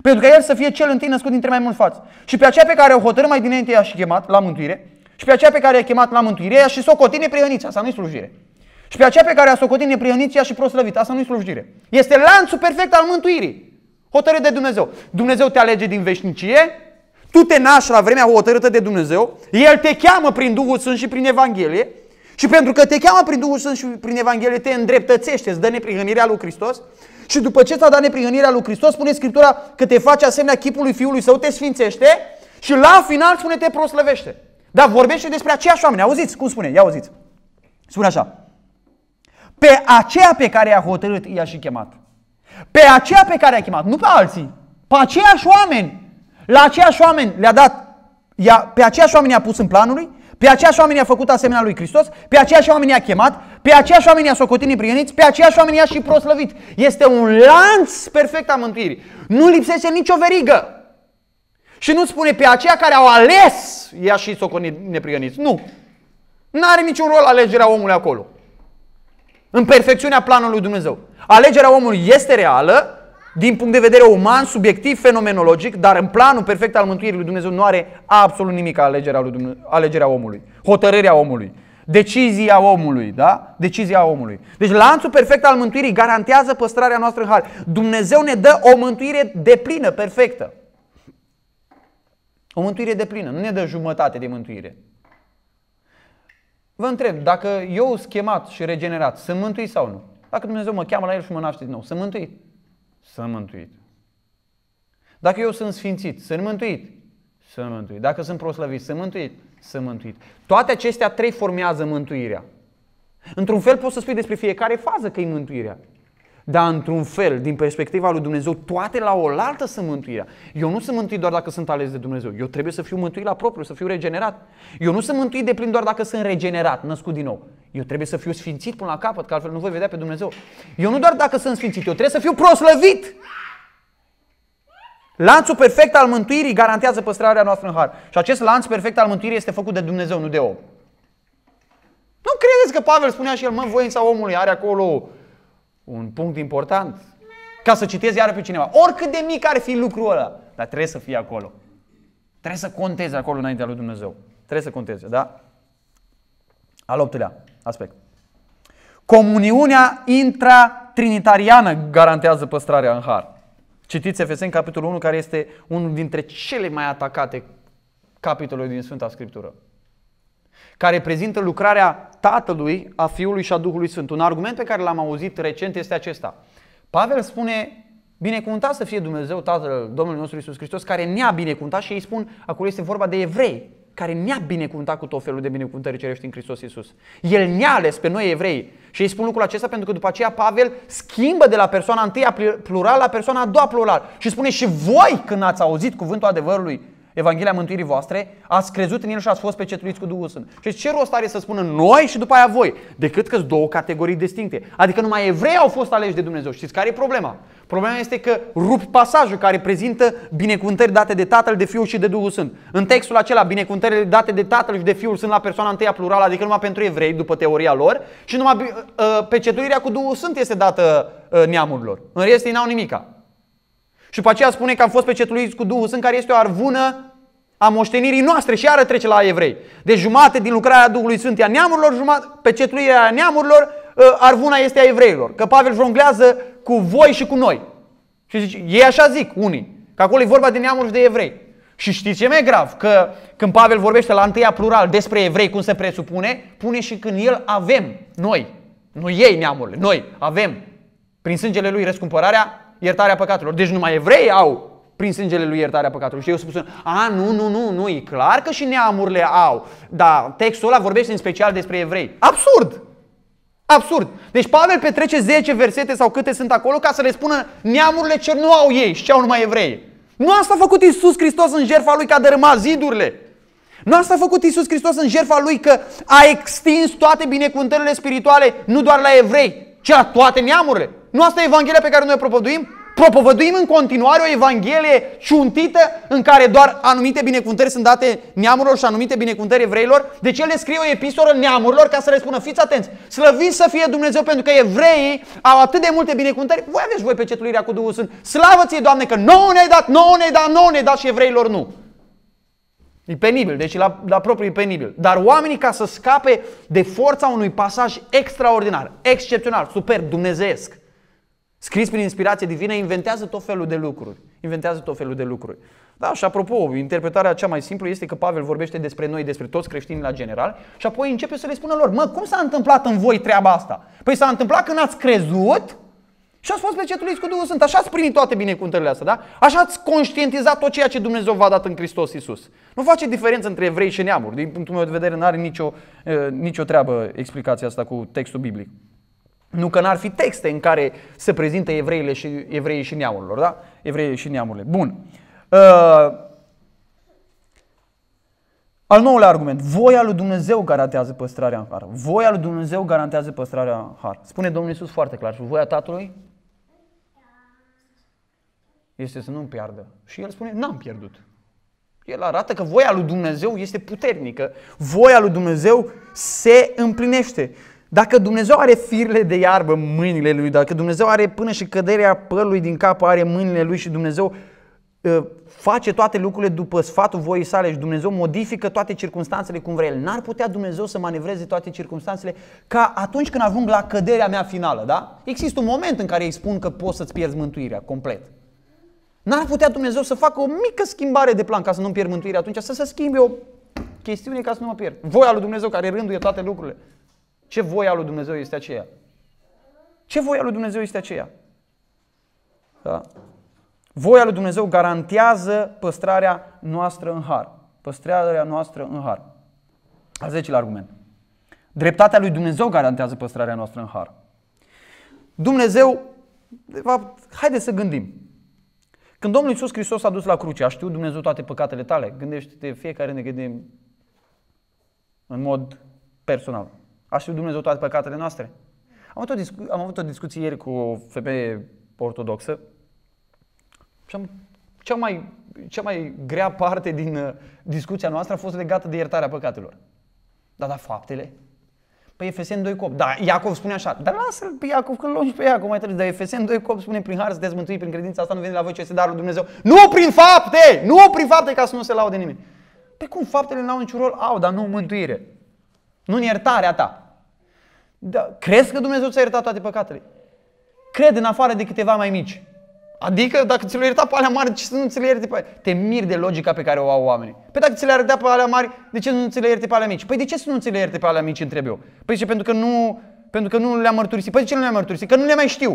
Pentru că El să fie cel întâi născut dintre mai mulți față. Și pe aceea pe care o hotărâ mai dinainte i-a și chemat la mântuire, și pe aceea pe care a chemat la mântuire și socotit prihăniția, Asta nu-i slujire. Și pe aceea pe care a socotit neprioniția și proslăvit. Asta nu-i slujire. Este lanțul perfect al mântuirii. Hotărât de Dumnezeu. Dumnezeu te alege din veșnicie, tu te naști la vremea hotărâtă de Dumnezeu, El te cheamă prin Duhul Sfânt și prin Evanghelie și pentru că te cheamă prin Duhul Sfânt și prin Evanghelie, te îndreptățește, îți dă neprihănirea lui Hristos și după ce ți-a dat neprihănirea lui Hristos, spune Scriptura că te face asemenea chipului Fiului Său, te sfințește și la final spune te proslăvește. Dar vorbește despre aceiași oameni. Auziți cum spune? Ia auziți. Spune așa. Pe aceea pe care i-a hotărât, i-a și chemat. Pe aceea pe care i-a chemat, nu pe alții. Pe aceiași oameni. La aceiași oameni le-a dat, i-a, pe aceiași oameni i-a pus în planul lui, pe aceiași oameni i-a făcut asemenea lui Hristos, pe aceiași oameni i-a chemat, pe aceiași oameni i-a socotit neprieniți, pe aceiași oameni i-a și proslăvit. Este un lanț perfect a mântuirii. Nu lipsește nicio verigă. Și nu spune pe aceia care au ales ea și soconit neprigăniți. Nu. Nu are niciun rol alegerea omului acolo. În perfecțiunea planului Dumnezeu. Alegerea omului este reală din punct de vedere uman, subiectiv, fenomenologic, dar în planul perfect al mântuirii lui Dumnezeu nu are absolut nimic alegerea, lui Dumnezeu, alegerea omului, hotărârea omului, decizia omului, da? Decizia omului. Deci lanțul perfect al mântuirii garantează păstrarea noastră în har. Dumnezeu ne dă o mântuire deplină, perfectă. O mântuire de plină, nu ne dă jumătate de mântuire. Vă întreb, dacă eu schemat și regenerat, sunt mântuit sau nu? Dacă Dumnezeu mă cheamă la El și mă naște din nou, sunt mântuit? Sunt mântuit. Dacă eu sunt sfințit, sunt mântuit? Sunt mântuit. Dacă sunt proslăvit, sunt mântuit? Sunt mântuit. Toate acestea trei formează mântuirea. Într-un fel poți să spui despre fiecare fază că e mântuirea. Dar într-un fel, din perspectiva lui Dumnezeu, toate la oaltă sunt mântuirea. Eu nu sunt mântuit doar dacă sunt ales de Dumnezeu. Eu trebuie să fiu mântuit la propriu, să fiu regenerat. Eu nu sunt mântuit de plin doar dacă sunt regenerat, născut din nou. Eu trebuie să fiu sfințit până la capăt, că altfel nu voi vedea pe Dumnezeu. Eu nu doar dacă sunt sfințit, eu trebuie să fiu proslăvit. Lanțul perfect al mântuirii garantează păstrarea noastră în har. Și acest lanț perfect al mântuirii este făcut de Dumnezeu, nu de om. Nu credeți că Pavel spunea și el, mă, voința omului are acolo un punct important ca să citezi iară pe cineva. Oricât de mic ar fi lucrul ăla, dar trebuie să fie acolo. Trebuie să contezi acolo înaintea lui Dumnezeu. Trebuie să contezi, da? Al optulea aspect. Comuniunea intratrinitariană garantează păstrarea în har. Citiți Efeseni capitolul 1, care este unul dintre cele mai atacate capitole din Sfânta Scriptură care prezintă lucrarea Tatălui, a Fiului și a Duhului Sfânt. Un argument pe care l-am auzit recent este acesta. Pavel spune, binecuvântat să fie Dumnezeu Tatăl Domnului nostru Isus Hristos, care ne-a binecuvântat și ei spun, acolo este vorba de evrei, care ne-a binecuvântat cu tot felul de binecuvântări cerești în Hristos Isus. El ne-a ales pe noi evrei. Și ei spun lucrul acesta pentru că după aceea Pavel schimbă de la persoana întâia plural la persoana a doua plural. Și spune și voi când ați auzit cuvântul adevărului, Evanghelia mântuirii voastre, ați crezut în el și ați fost pecetuiți cu Duhul Sfânt. Și ce rost are să spună noi și după aia voi? Decât că două categorii distincte. Adică numai evrei au fost aleși de Dumnezeu. Știți care e problema? Problema este că rup pasajul care prezintă binecuvântări date de Tatăl, de Fiul și de Duhul Sfânt. În textul acela, binecuvântările date de Tatăl și de Fiul sunt la persoana întâia plurală, adică numai pentru evrei, după teoria lor, și numai ă, pecetuirea cu Duhul Sfânt este dată ă, neamurilor. În rest ei n-au nimica. Și după aceea spune că am fost pecetuiți cu Duhul Sfânt, care este o arvună a moștenirii noastre și iară trece la evrei. Deci jumate din lucrarea Duhului Sfânt e a neamurilor, jumate, pe cetluirea a neamurilor, ă, arvuna este a evreilor. Că Pavel jonglează cu voi și cu noi. Și zice, ei așa zic unii, că acolo e vorba de neamuri și de evrei. Și știți ce e mai grav? Că când Pavel vorbește la întâia plural despre evrei, cum se presupune, pune și când el avem, noi. Nu ei neamurile, noi avem. Prin sângele lui răscumpărarea, iertarea păcatelor. Deci numai evrei au prin sângele lui iertarea păcatului. Și eu spun, a, nu, nu, nu, nu, e clar că și neamurile au, dar textul ăla vorbește în special despre evrei. Absurd! Absurd! Deci Pavel petrece 10 versete sau câte sunt acolo ca să le spună neamurile ce nu au ei și ce au numai evrei. Nu asta a făcut Isus Hristos în jertfa lui că a dărâmat zidurile. Nu asta a făcut Isus Hristos în jertfa lui că a extins toate binecuvântările spirituale nu doar la evrei, ci la toate neamurile. Nu asta e Evanghelia pe care noi o propăduim? propovăduim în continuare o evanghelie ciuntită în care doar anumite binecuvântări sunt date neamurilor și anumite binecuvântări evreilor? Deci el le scrie o epistolă neamurilor ca să le spună, fiți atenți, slăviți să fie Dumnezeu pentru că evreii au atât de multe binecuvântări, voi aveți voi pe cetulirea cu Duhul Sfânt, slavă ție Doamne că nouă ne-ai dat, nouă ne-ai dat, nouă ne-ai dat și evreilor nu. E penibil, deci la, la propriu e penibil. Dar oamenii ca să scape de forța unui pasaj extraordinar, excepțional, super, dumnezeesc, scris prin inspirație divină, inventează tot felul de lucruri. Inventează tot felul de lucruri. Da, și apropo, interpretarea cea mai simplă este că Pavel vorbește despre noi, despre toți creștinii la general și apoi începe să le spună lor, mă, cum s-a întâmplat în voi treaba asta? Păi s-a întâmplat când ați crezut și ați fost cetul cu Duhul Sfânt. Așa ați primit toate binecuvântările astea, da? Așa ați conștientizat tot ceea ce Dumnezeu v-a dat în Hristos Isus. Nu face diferență între evrei și neamuri. Din punctul meu de vedere, nu are nicio, eh, nicio treabă explicația asta cu textul biblic. Nu că n-ar fi texte în care se prezintă evreile și, evreii și neamurilor, da? Evreii și neamurile. Bun. Uh, al nouălea argument. Voia lui Dumnezeu garantează păstrarea în har. Voia lui Dumnezeu garantează păstrarea în har. Spune Domnul Iisus foarte clar. Și voia Tatălui este să nu-mi piardă. Și el spune, n-am pierdut. El arată că voia lui Dumnezeu este puternică. Voia lui Dumnezeu se împlinește. Dacă Dumnezeu are firile de iarbă în mâinile lui, dacă Dumnezeu are până și căderea părului din cap, are mâinile lui și Dumnezeu uh, face toate lucrurile după sfatul voii sale și Dumnezeu modifică toate circunstanțele cum vrea El. N-ar putea Dumnezeu să manevreze toate circunstanțele ca atunci când ajung la căderea mea finală, da? Există un moment în care îi spun că poți să-ți pierzi mântuirea complet. N-ar putea Dumnezeu să facă o mică schimbare de plan ca să nu-mi pierd mântuirea atunci, să se schimbe o chestiune ca să nu mă pierd. Voia lui Dumnezeu care rânduie toate lucrurile. Ce voia lui Dumnezeu este aceea? Ce voia lui Dumnezeu este aceea? Da? Voia lui Dumnezeu garantează păstrarea noastră în har. Păstrarea noastră în har. Al zecilea argument. Dreptatea lui Dumnezeu garantează păstrarea noastră în har. Dumnezeu, de fapt, haideți să gândim. Când Domnul Iisus Hristos a dus la cruce, a știut Dumnezeu toate păcatele tale? Gândește-te, fiecare ne gândim în mod personal. A știut Dumnezeu toate păcatele noastre? Am avut o, discu- am avut o discuție ieri cu o femeie ortodoxă și am, cea, mai, cea mai grea parte din uh, discuția noastră a fost legată de iertarea păcatelor. Dar, da, faptele? Păi Efesen 2 cop. Da, Iacov spune așa. Dar lasă-l pe Iacov că lungi pe Iacov mai târziu. Dar Efesen 2 cop spune prin har să dezmântui prin credința asta nu vine la voi ce este darul Dumnezeu. Nu prin fapte! Nu prin fapte ca să nu se laude nimeni. Pe cum faptele n-au niciun rol? Au, dar nu mântuire nu în iertarea ta. Da, crezi că Dumnezeu ți-a iertat toate păcatele? Cred în afară de câteva mai mici. Adică dacă ți le ierta pe alea mari, ce să nu ți le ierte pe alea? Te miri de logica pe care o au oamenii. Păi dacă ți le ierta pe alea mari, de ce nu ți le ierte pe alea mici? Păi de ce să nu ți le ierte pe alea mici, întreb eu? Păi zice, pentru că nu, pentru că nu le-am mărturisit. Păi de ce nu le-am mărturisit? Că nu le mai știu.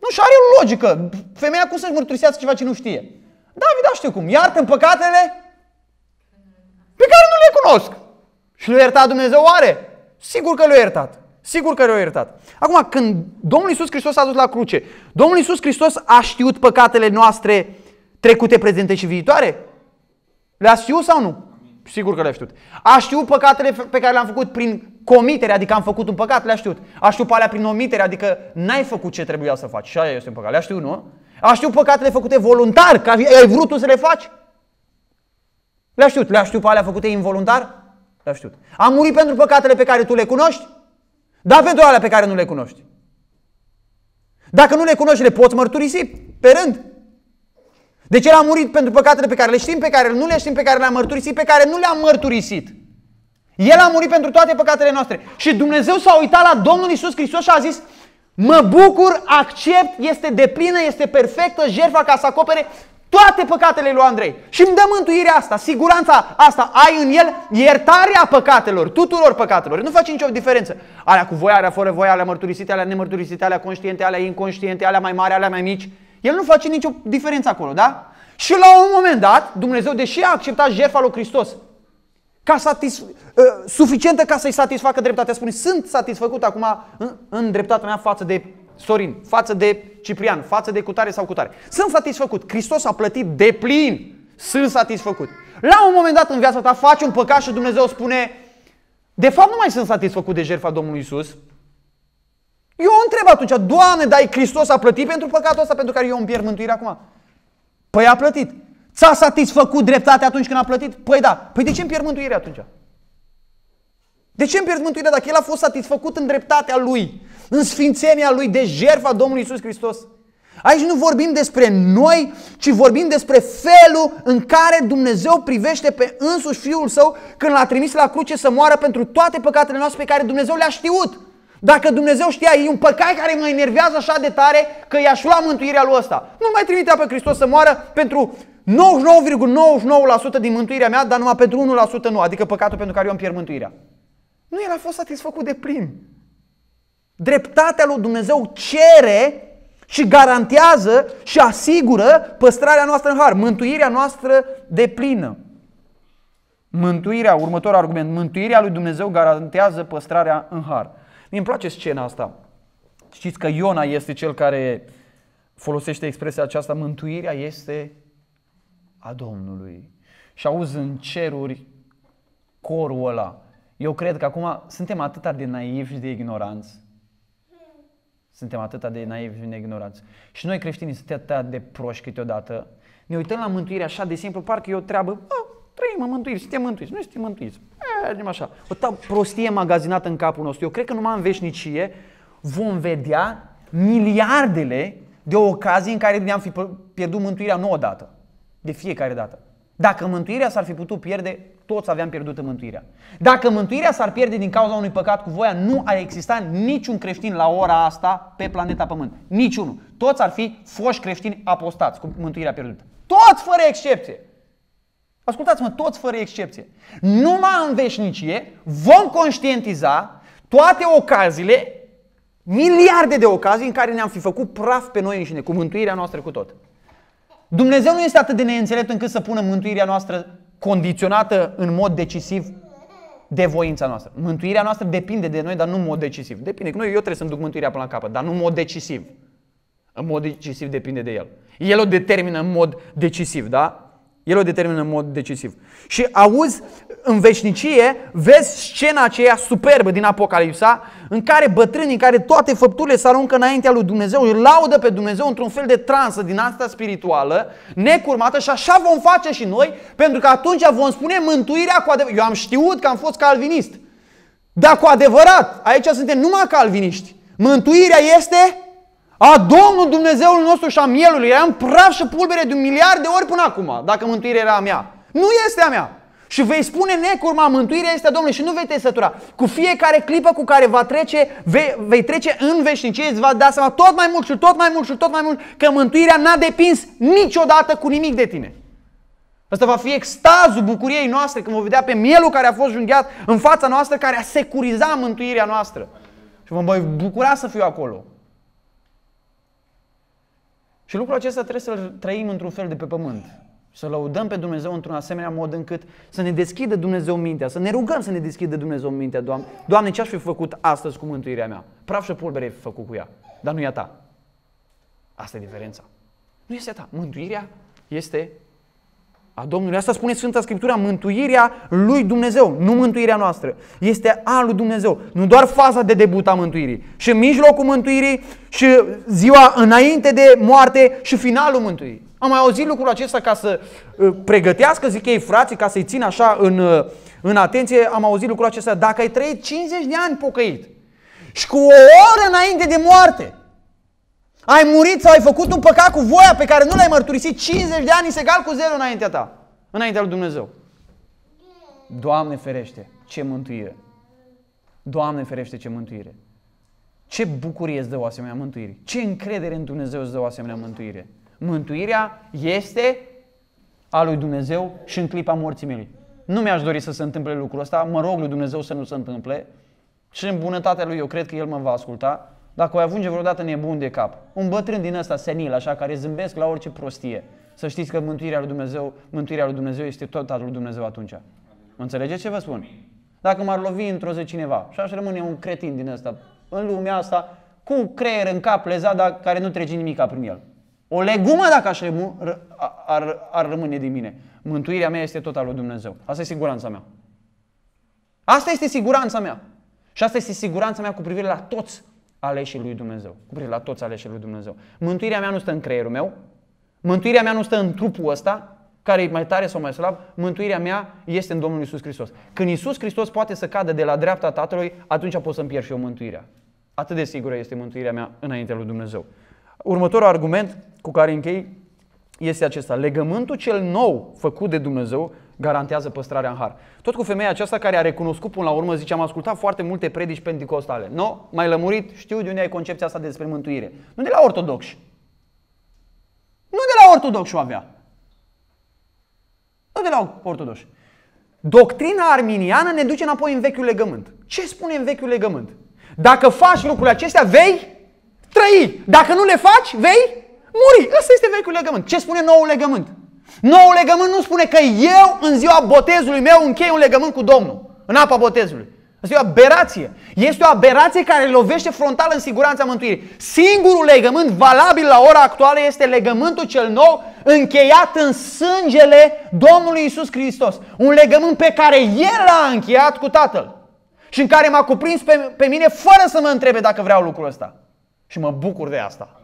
Nu, și are o logică. Femeia cum să-și mărturisească ceva ce nu știe? David, da, știu cum. Iartă păcatele pe care nu le cunosc. Și l-a iertat Dumnezeu oare? Sigur că l-a iertat. Sigur că le-a iertat. Acum, când Domnul Iisus Hristos a dus la cruce, Domnul Iisus Hristos a știut păcatele noastre trecute, prezente și viitoare? Le-a știut sau nu? Sigur că le-a știut. A știut păcatele pe care le-am făcut prin comitere, adică am făcut un păcat, le-a știut. A știut pe alea prin omitere, adică n-ai făcut ce trebuia să faci. Și aia este un păcat. Le-a știut, nu? A știut păcatele făcute voluntar, că ai vrut tu să le faci. Le-a știut. Le-a știut pe alea făcute involuntar? l știut. A murit pentru păcatele pe care tu le cunoști? Da, pentru alea pe care nu le cunoști. Dacă nu le cunoști, le poți mărturisi pe rând. ce deci l a murit pentru păcatele pe care le știm, pe care nu le știm, pe care le-am mărturisit, pe care nu le-am mărturisit. El a murit pentru toate păcatele noastre. Și Dumnezeu s-a uitat la Domnul Isus Hristos și a zis, mă bucur, accept, este deplină, este perfectă jertfa ca să acopere toate păcatele lui Andrei. Și îmi dă mântuirea asta, siguranța asta. Ai în el iertarea păcatelor, tuturor păcatelor. Nu face nicio diferență. Alea cu voia, alea fără voia, alea mărturisite, alea nemărturisite, alea conștiente, alea inconștiente, alea mai mari, alea mai mici. El nu face nicio diferență acolo, da? Și la un moment dat, Dumnezeu, deși a acceptat jertfa lui Hristos, ca satisf- ă, suficientă ca să-i satisfacă dreptatea, spune, sunt satisfăcut acum în, în dreptatea mea față de Sorin, față de Ciprian, față de cutare sau cutare. Sunt satisfăcut. Hristos a plătit de plin. Sunt satisfăcut. La un moment dat în viața ta faci un păcat și Dumnezeu spune de fapt nu mai sunt satisfăcut de jertfa Domnului Isus. Eu întreb atunci, Doamne, dai Hristos a plătit pentru păcatul ăsta pentru care eu îmi pierd mântuirea acum? Păi a plătit. Ți-a satisfăcut dreptatea atunci când a plătit? Păi da. Păi de ce îmi pierd mântuirea atunci? De ce îmi pierd mântuirea dacă el a fost satisfăcut în dreptatea lui? în sfințenia Lui, de jertfa Domnului Isus Hristos. Aici nu vorbim despre noi, ci vorbim despre felul în care Dumnezeu privește pe însuși Fiul Său când l-a trimis la cruce să moară pentru toate păcatele noastre pe care Dumnezeu le-a știut. Dacă Dumnezeu știa, e un păcat care mă enervează așa de tare că i-aș lua mântuirea lui ăsta. Nu mai trimitea pe Hristos să moară pentru 99,99% din mântuirea mea, dar numai pentru 1% nu, adică păcatul pentru care eu am pierd mântuirea. Nu el a fost satisfăcut de plin. Dreptatea lui Dumnezeu cere și garantează și asigură păstrarea noastră în har, mântuirea noastră de plină. Mântuirea, următor argument, mântuirea lui Dumnezeu garantează păstrarea în har. mi îmi place scena asta. Știți că Iona este cel care folosește expresia aceasta, mântuirea este a Domnului. Și auzi în ceruri corul ăla. Eu cred că acum suntem atât de naivi și de ignoranți suntem atât de naivi și neignorați. Și noi creștinii suntem atât de proști câteodată. Ne uităm la mântuire așa de simplu, parcă e o treabă, trăim mântuiți, suntem mântuiți, noi suntem mântuiți. E, așa. O ta prostie magazinată în capul nostru. Eu cred că numai în veșnicie vom vedea miliardele de ocazii în care ne-am fi pierdut mântuirea nu odată, de fiecare dată. Dacă mântuirea s-ar fi putut pierde, toți aveam pierdut mântuirea. Dacă mântuirea s-ar pierde din cauza unui păcat cu voia, nu ar exista niciun creștin la ora asta pe planeta Pământ. Niciunul. Toți ar fi foști creștini apostați cu mântuirea pierdută. Toți fără excepție. Ascultați-mă, toți fără excepție. Numai în veșnicie vom conștientiza toate ocaziile, miliarde de ocazii în care ne-am fi făcut praf pe noi înșine, cu mântuirea noastră cu tot. Dumnezeu nu este atât de neînțelept încât să pună mântuirea noastră condiționată în mod decisiv de voința noastră. Mântuirea noastră depinde de noi, dar nu în mod decisiv. Depinde că noi, eu trebuie să-mi duc mântuirea până la capăt, dar nu în mod decisiv. În mod decisiv depinde de El. El o determină în mod decisiv, da? El o determină în mod decisiv. Și auzi în veșnicie, vezi scena aceea superbă din Apocalipsa, în care bătrânii, în care toate făpturile se aruncă înaintea lui Dumnezeu, îl laudă pe Dumnezeu într-un fel de transă din asta spirituală, necurmată și așa vom face și noi, pentru că atunci vom spune mântuirea cu adevărat. Eu am știut că am fost calvinist, dar cu adevărat, aici suntem numai calviniști. Mântuirea este a, Domnul Dumnezeul nostru și a mielului. Eram praf și pulbere de un miliard de ori până acum, dacă mântuirea era a mea. Nu este a mea. Și vei spune necurma, mântuirea este a Domnului și nu vei te sătura. Cu fiecare clipă cu care va trece, vei, vei trece în veșnicie, îți va da seama tot mai mult și tot mai mult și tot mai mult că mântuirea n-a depins niciodată cu nimic de tine. Asta va fi extazul bucuriei noastre când vom vedea pe mielul care a fost junghiat în fața noastră, care a securizat mântuirea noastră. Și vom voi bucura să fiu acolo. Și lucrul acesta trebuie să-l trăim într-un fel de pe pământ. Să lăudăm pe Dumnezeu într-un asemenea mod încât să ne deschidă Dumnezeu mintea, să ne rugăm să ne deschidă Dumnezeu mintea. Doamne, Doamne ce aș fi făcut astăzi cu mântuirea mea? Praf și pulbere ai făcut cu ea, dar nu e a ta. Asta e diferența. Nu este a ta. Mântuirea este a Domnului. Asta spune Sfânta Scriptura, mântuirea lui Dumnezeu, nu mântuirea noastră. Este a lui Dumnezeu, nu doar faza de debut a mântuirii, și mijlocul mântuirii, și ziua înainte de moarte, și finalul mântuirii. Am mai auzit lucrul acesta ca să uh, pregătească, zic ei, frații, ca să-i țin așa în, uh, în atenție, am auzit lucrul acesta, dacă ai trăit 50 de ani pocăit și cu o oră înainte de moarte, ai murit sau ai făcut un păcat cu voia pe care nu l-ai mărturisit 50 de ani egal cu zero înaintea ta, înaintea lui Dumnezeu. Doamne ferește, ce mântuire! Doamne ferește, ce mântuire! Ce bucurie îți dă o asemenea mântuire! Ce încredere în Dumnezeu îți dă o asemenea mântuire! Mântuirea este a lui Dumnezeu și în clipa morții mele. Nu mi-aș dori să se întâmple lucrul ăsta, mă rog lui Dumnezeu să nu se întâmple și în bunătatea lui eu cred că El mă va asculta, dacă o ajunge vreodată nebun de cap, un bătrân din ăsta senil, așa, care zâmbesc la orice prostie, să știți că mântuirea lui Dumnezeu, mântuirea lui Dumnezeu este tot al lui Dumnezeu atunci. Înțelegeți ce vă spun? Dacă m-ar lovi într-o zi cineva și aș rămâne un cretin din ăsta, în lumea asta, cu creier în cap lezat, dar care nu trece nimica prin el. O legumă dacă aș rămu, ar, ar rămâne din mine. Mântuirea mea este tot al lui Dumnezeu. Asta e siguranța mea. Asta este siguranța mea. Și asta este siguranța mea cu privire la toți aleșii lui Dumnezeu, cu privire la toți aleșii lui Dumnezeu. Mântuirea mea nu stă în creierul meu, mântuirea mea nu stă în trupul ăsta, care e mai tare sau mai slab, mântuirea mea este în Domnul Isus Hristos. Când Isus Hristos poate să cadă de la dreapta Tatălui, atunci pot să-mi pierd și eu mântuirea. Atât de sigură este mântuirea mea înaintea lui Dumnezeu. Următorul argument cu care închei este acesta. Legământul cel nou făcut de Dumnezeu garantează păstrarea în har. Tot cu femeia aceasta care a recunoscut până la urmă, zice, am ascultat foarte multe predici pentecostale. Nu, no, mai lămurit, știu de unde ai concepția asta despre mântuire. Nu de la ortodoxi. Nu de la ortodoxi o avea. Nu de la ortodoxi. Doctrina arminiană ne duce înapoi în vechiul legământ. Ce spune în vechiul legământ? Dacă faci lucrurile acestea, vei trăi. Dacă nu le faci, vei muri. Asta este vechiul legământ. Ce spune noul legământ? Noul legământ nu spune că eu în ziua botezului meu închei un legământ cu Domnul, în apa botezului. Asta e o aberație. Este o aberație care lovește frontal în siguranța mântuirii. Singurul legământ valabil la ora actuală este legământul cel nou încheiat în sângele Domnului Isus Hristos. Un legământ pe care El l-a încheiat cu Tatăl și în care m-a cuprins pe, pe mine fără să mă întrebe dacă vreau lucrul ăsta. Și mă bucur de asta.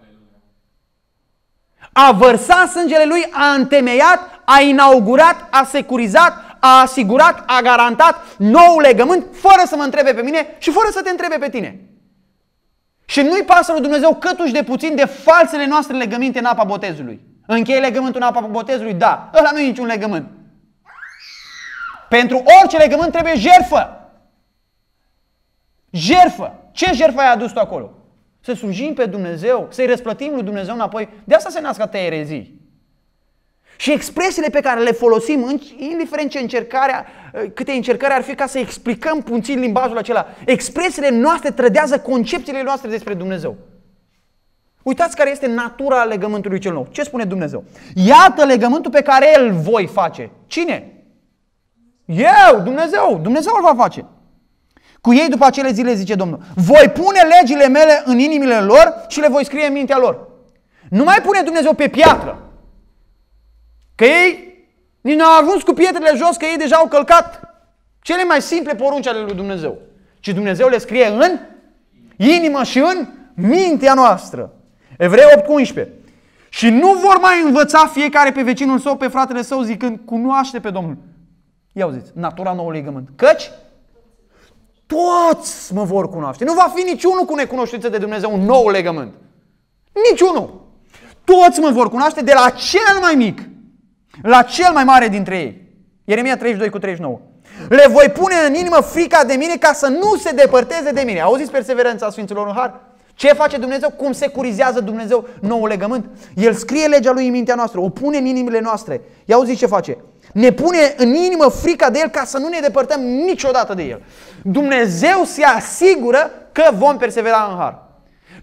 A vărsat sângele lui a întemeiat, a inaugurat, a securizat, a asigurat, a garantat nou legământ fără să mă întrebe pe mine și fără să te întrebe pe tine. Și nu-i pasă lui Dumnezeu cătuși de puțin de falsele noastre legăminte în apa botezului. Încheie legământul în apa botezului? Da. Ăla nu e niciun legământ. Pentru orice legământ trebuie jerfă. Jerfă. Ce jerfă ai adus tu acolo? să slujim pe Dumnezeu, să-i răsplătim lui Dumnezeu înapoi. De asta se nasc atâtea erezii. Și expresiile pe care le folosim, indiferent ce încercarea, câte încercări ar fi ca să explicăm puțin limbajul acela, expresiile noastre trădează concepțiile noastre despre Dumnezeu. Uitați care este natura legământului cel nou. Ce spune Dumnezeu? Iată legământul pe care îl voi face. Cine? Eu, Dumnezeu. Dumnezeu îl va face. Cu ei după acele zile, zice Domnul, voi pune legile mele în inimile lor și le voi scrie în mintea lor. Nu mai pune Dumnezeu pe piatră. Că ei nici nu au ajuns cu pietrele jos, că ei deja au călcat cele mai simple porunci ale lui Dumnezeu. Ci Dumnezeu le scrie în inimă și în mintea noastră. Evrei 11. Și nu vor mai învăța fiecare pe vecinul său, pe fratele său, zicând, cunoaște pe Domnul. Ia auziți, natura nouă legământ. Căci toți mă vor cunoaște. Nu va fi niciunul cu necunoștință de Dumnezeu un nou legământ. Niciunul. Toți mă vor cunoaște de la cel mai mic la cel mai mare dintre ei. Ieremia 32 cu 39. Le voi pune în inimă frica de mine ca să nu se depărteze de mine. Auziți perseverența Sfinților în Har? Ce face Dumnezeu? Cum securizează Dumnezeu nou legământ? El scrie legea lui în mintea noastră, o pune în inimile noastre. Ia auzi ce face. Ne pune în inimă frica de El ca să nu ne depărtăm niciodată de El. Dumnezeu se asigură că vom persevera în har.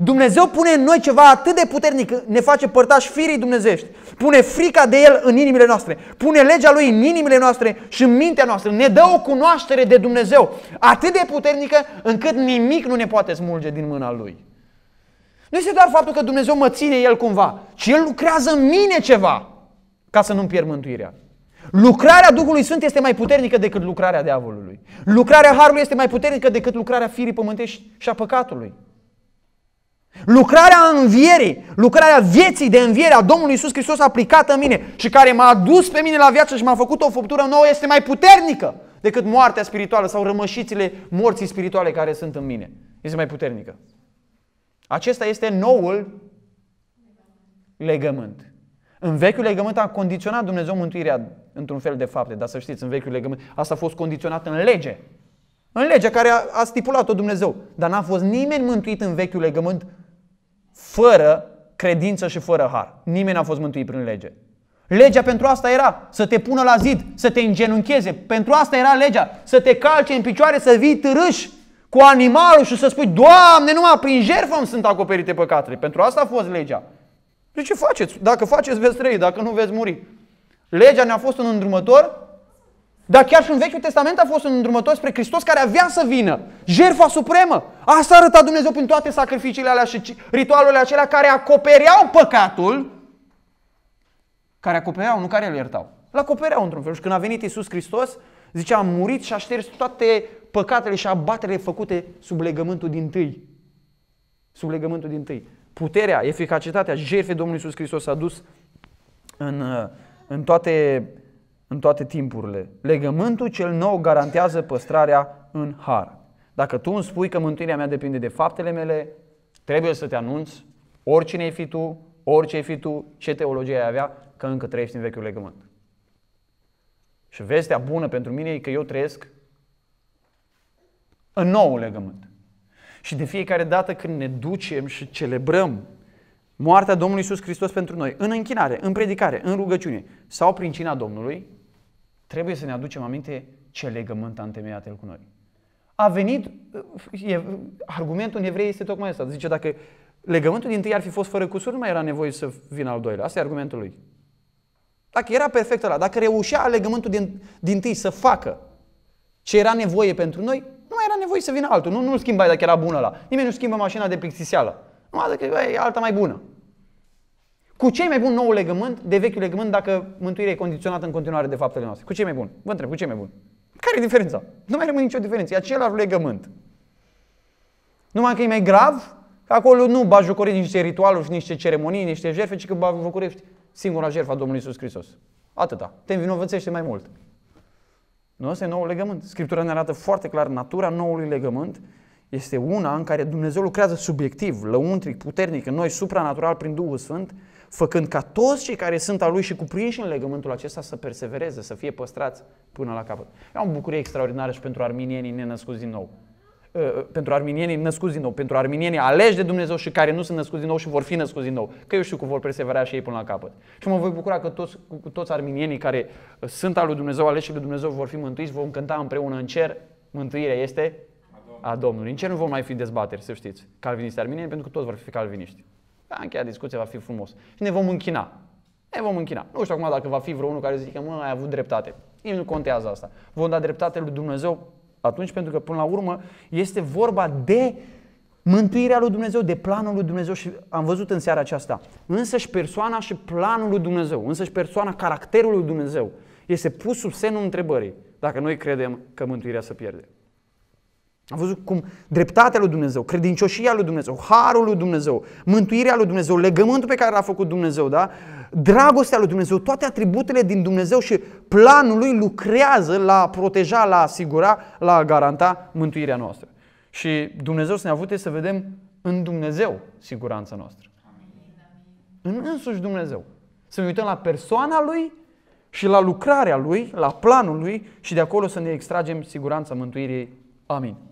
Dumnezeu pune în noi ceva atât de puternic, ne face părtași firii dumnezești. Pune frica de El în inimile noastre. Pune legea Lui în inimile noastre și în mintea noastră. Ne dă o cunoaștere de Dumnezeu atât de puternică încât nimic nu ne poate smulge din mâna Lui. Nu este doar faptul că Dumnezeu mă ține El cumva, ci El lucrează în mine ceva ca să nu-mi pierd mântuirea. Lucrarea Duhului Sfânt este mai puternică decât lucrarea diavolului. Lucrarea Harului este mai puternică decât lucrarea firii pământești și a păcatului. Lucrarea învierii, lucrarea vieții de înviere a Domnului Isus Hristos aplicată în mine și care m-a adus pe mine la viață și m-a făcut o făptură nouă este mai puternică decât moartea spirituală sau rămășițile morții spirituale care sunt în mine. Este mai puternică. Acesta este noul legământ. În vechiul legământ a condiționat Dumnezeu mântuirea într-un fel de fapte, dar să știți, în vechiul legământ asta a fost condiționat în lege. În lege care a, a stipulat-o Dumnezeu. Dar n-a fost nimeni mântuit în vechiul legământ fără credință și fără har. Nimeni n-a fost mântuit prin lege. Legea pentru asta era să te pună la zid, să te îngenuncheze. Pentru asta era legea, să te calce în picioare, să vii târâși cu animalul și să spui, Doamne, numai prin jertfă îmi sunt acoperite păcatele. Pentru asta a fost legea. De deci ce faceți? Dacă faceți, veți trăi, dacă nu veți muri. Legea ne-a fost un îndrumător, dar chiar și în Vechiul Testament a fost un îndrumător spre Hristos care avea să vină. Jertfa supremă. Asta arăta Dumnezeu prin toate sacrificiile alea și ritualurile acelea care acopereau păcatul, care acopereau, nu care îl iertau. L acopereau într-un fel. Și când a venit Isus Hristos, zicea, a murit și a șters toate păcatele și abaterile făcute sub legământul din tâi. Sub legământul din tâi. Puterea, eficacitatea jertfei Domnului Iisus Hristos a dus în, uh, în, toate, în toate timpurile. Legământul cel nou garantează păstrarea în har. Dacă tu îmi spui că mântuirea mea depinde de faptele mele, trebuie să te anunți, oricine ai fi tu, orice ai fi tu, ce teologie ai avea, că încă trăiești în vechiul legământ. Și vestea bună pentru mine e că eu trăiesc în nou legământ. Și de fiecare dată când ne ducem și celebrăm moartea Domnului Isus Hristos pentru noi, în închinare, în predicare, în rugăciune sau prin cina Domnului, trebuie să ne aducem aminte ce legământ a întemeiat El cu noi. A venit, e, argumentul în evrei este tocmai ăsta, zice dacă legământul din tâi ar fi fost fără cusuri, nu mai era nevoie să vină al doilea, asta e argumentul lui. Dacă era perfect ăla, dacă reușea legământul din, din tâi să facă ce era nevoie pentru noi, mai era nevoie să vină altul. Nu, nu-l schimbai dacă era bună la. Nimeni nu schimbă mașina de plictiseală. Nu dacă e alta mai bună. Cu ce mai bun nou legământ de vechiul legământ dacă mântuirea e condiționată în continuare de faptele noastre? Cu ce mai bun? Vă întreb, cu ce mai bun? Care e diferența? Nu mai rămâne nicio diferență. E același legământ. Numai că e mai grav, că acolo nu bajucorești niște ritualuri și niște ceremonii, niște jerfe, ci că bajucorești singura jerfa Domnului Isus Hristos. Atâta. Te învinovățește mai mult. Nu, asta e noul legământ. Scriptura ne arată foarte clar natura noului legământ este una în care Dumnezeu lucrează subiectiv, lăuntric, puternic, în noi, supranatural, prin Duhul Sfânt, făcând ca toți cei care sunt al Lui și cuprinși în legământul acesta să persevereze, să fie păstrați până la capăt. E o bucurie extraordinară și pentru arminienii nenăscuți din nou. Uh, pentru arminienii născuți din nou, pentru arminienii aleși de Dumnezeu și care nu sunt născuți din nou și vor fi născuți din nou. Că eu știu că vor persevera și ei până la capăt. Și mă voi bucura că toți, cu toți arminienii care uh, sunt al lui Dumnezeu, aleși lui Dumnezeu, vor fi mântuiți, vom cânta împreună în cer. Mântuirea este a Domnului. În cer nu vor mai fi dezbateri, să știți, calviniști arminieni, pentru că toți vor fi calviniști. Da, încheia discuția, va fi frumos. Și ne vom închina. Ne vom închina. Nu știu acum dacă va fi vreunul care zice că mă, ai avut dreptate. Ei nu contează asta. Vom da dreptate lui Dumnezeu atunci, pentru că până la urmă este vorba de mântuirea lui Dumnezeu, de planul lui Dumnezeu și am văzut în seara aceasta. și persoana și planul lui Dumnezeu, însă și persoana, caracterul lui Dumnezeu este pus sub semnul întrebării dacă noi credem că mântuirea se pierde. Am văzut cum dreptatea lui Dumnezeu, credincioșia lui Dumnezeu, harul lui Dumnezeu, mântuirea lui Dumnezeu, legământul pe care l-a făcut Dumnezeu, da? dragostea lui Dumnezeu, toate atributele din Dumnezeu și planul lui lucrează la a proteja, la a asigura, la a garanta mântuirea noastră. Și Dumnezeu să ne avute să vedem în Dumnezeu siguranța noastră. În însuși Dumnezeu. Să ne uităm la persoana Lui și la lucrarea Lui, la planul Lui și de acolo să ne extragem siguranța mântuirii. Amin.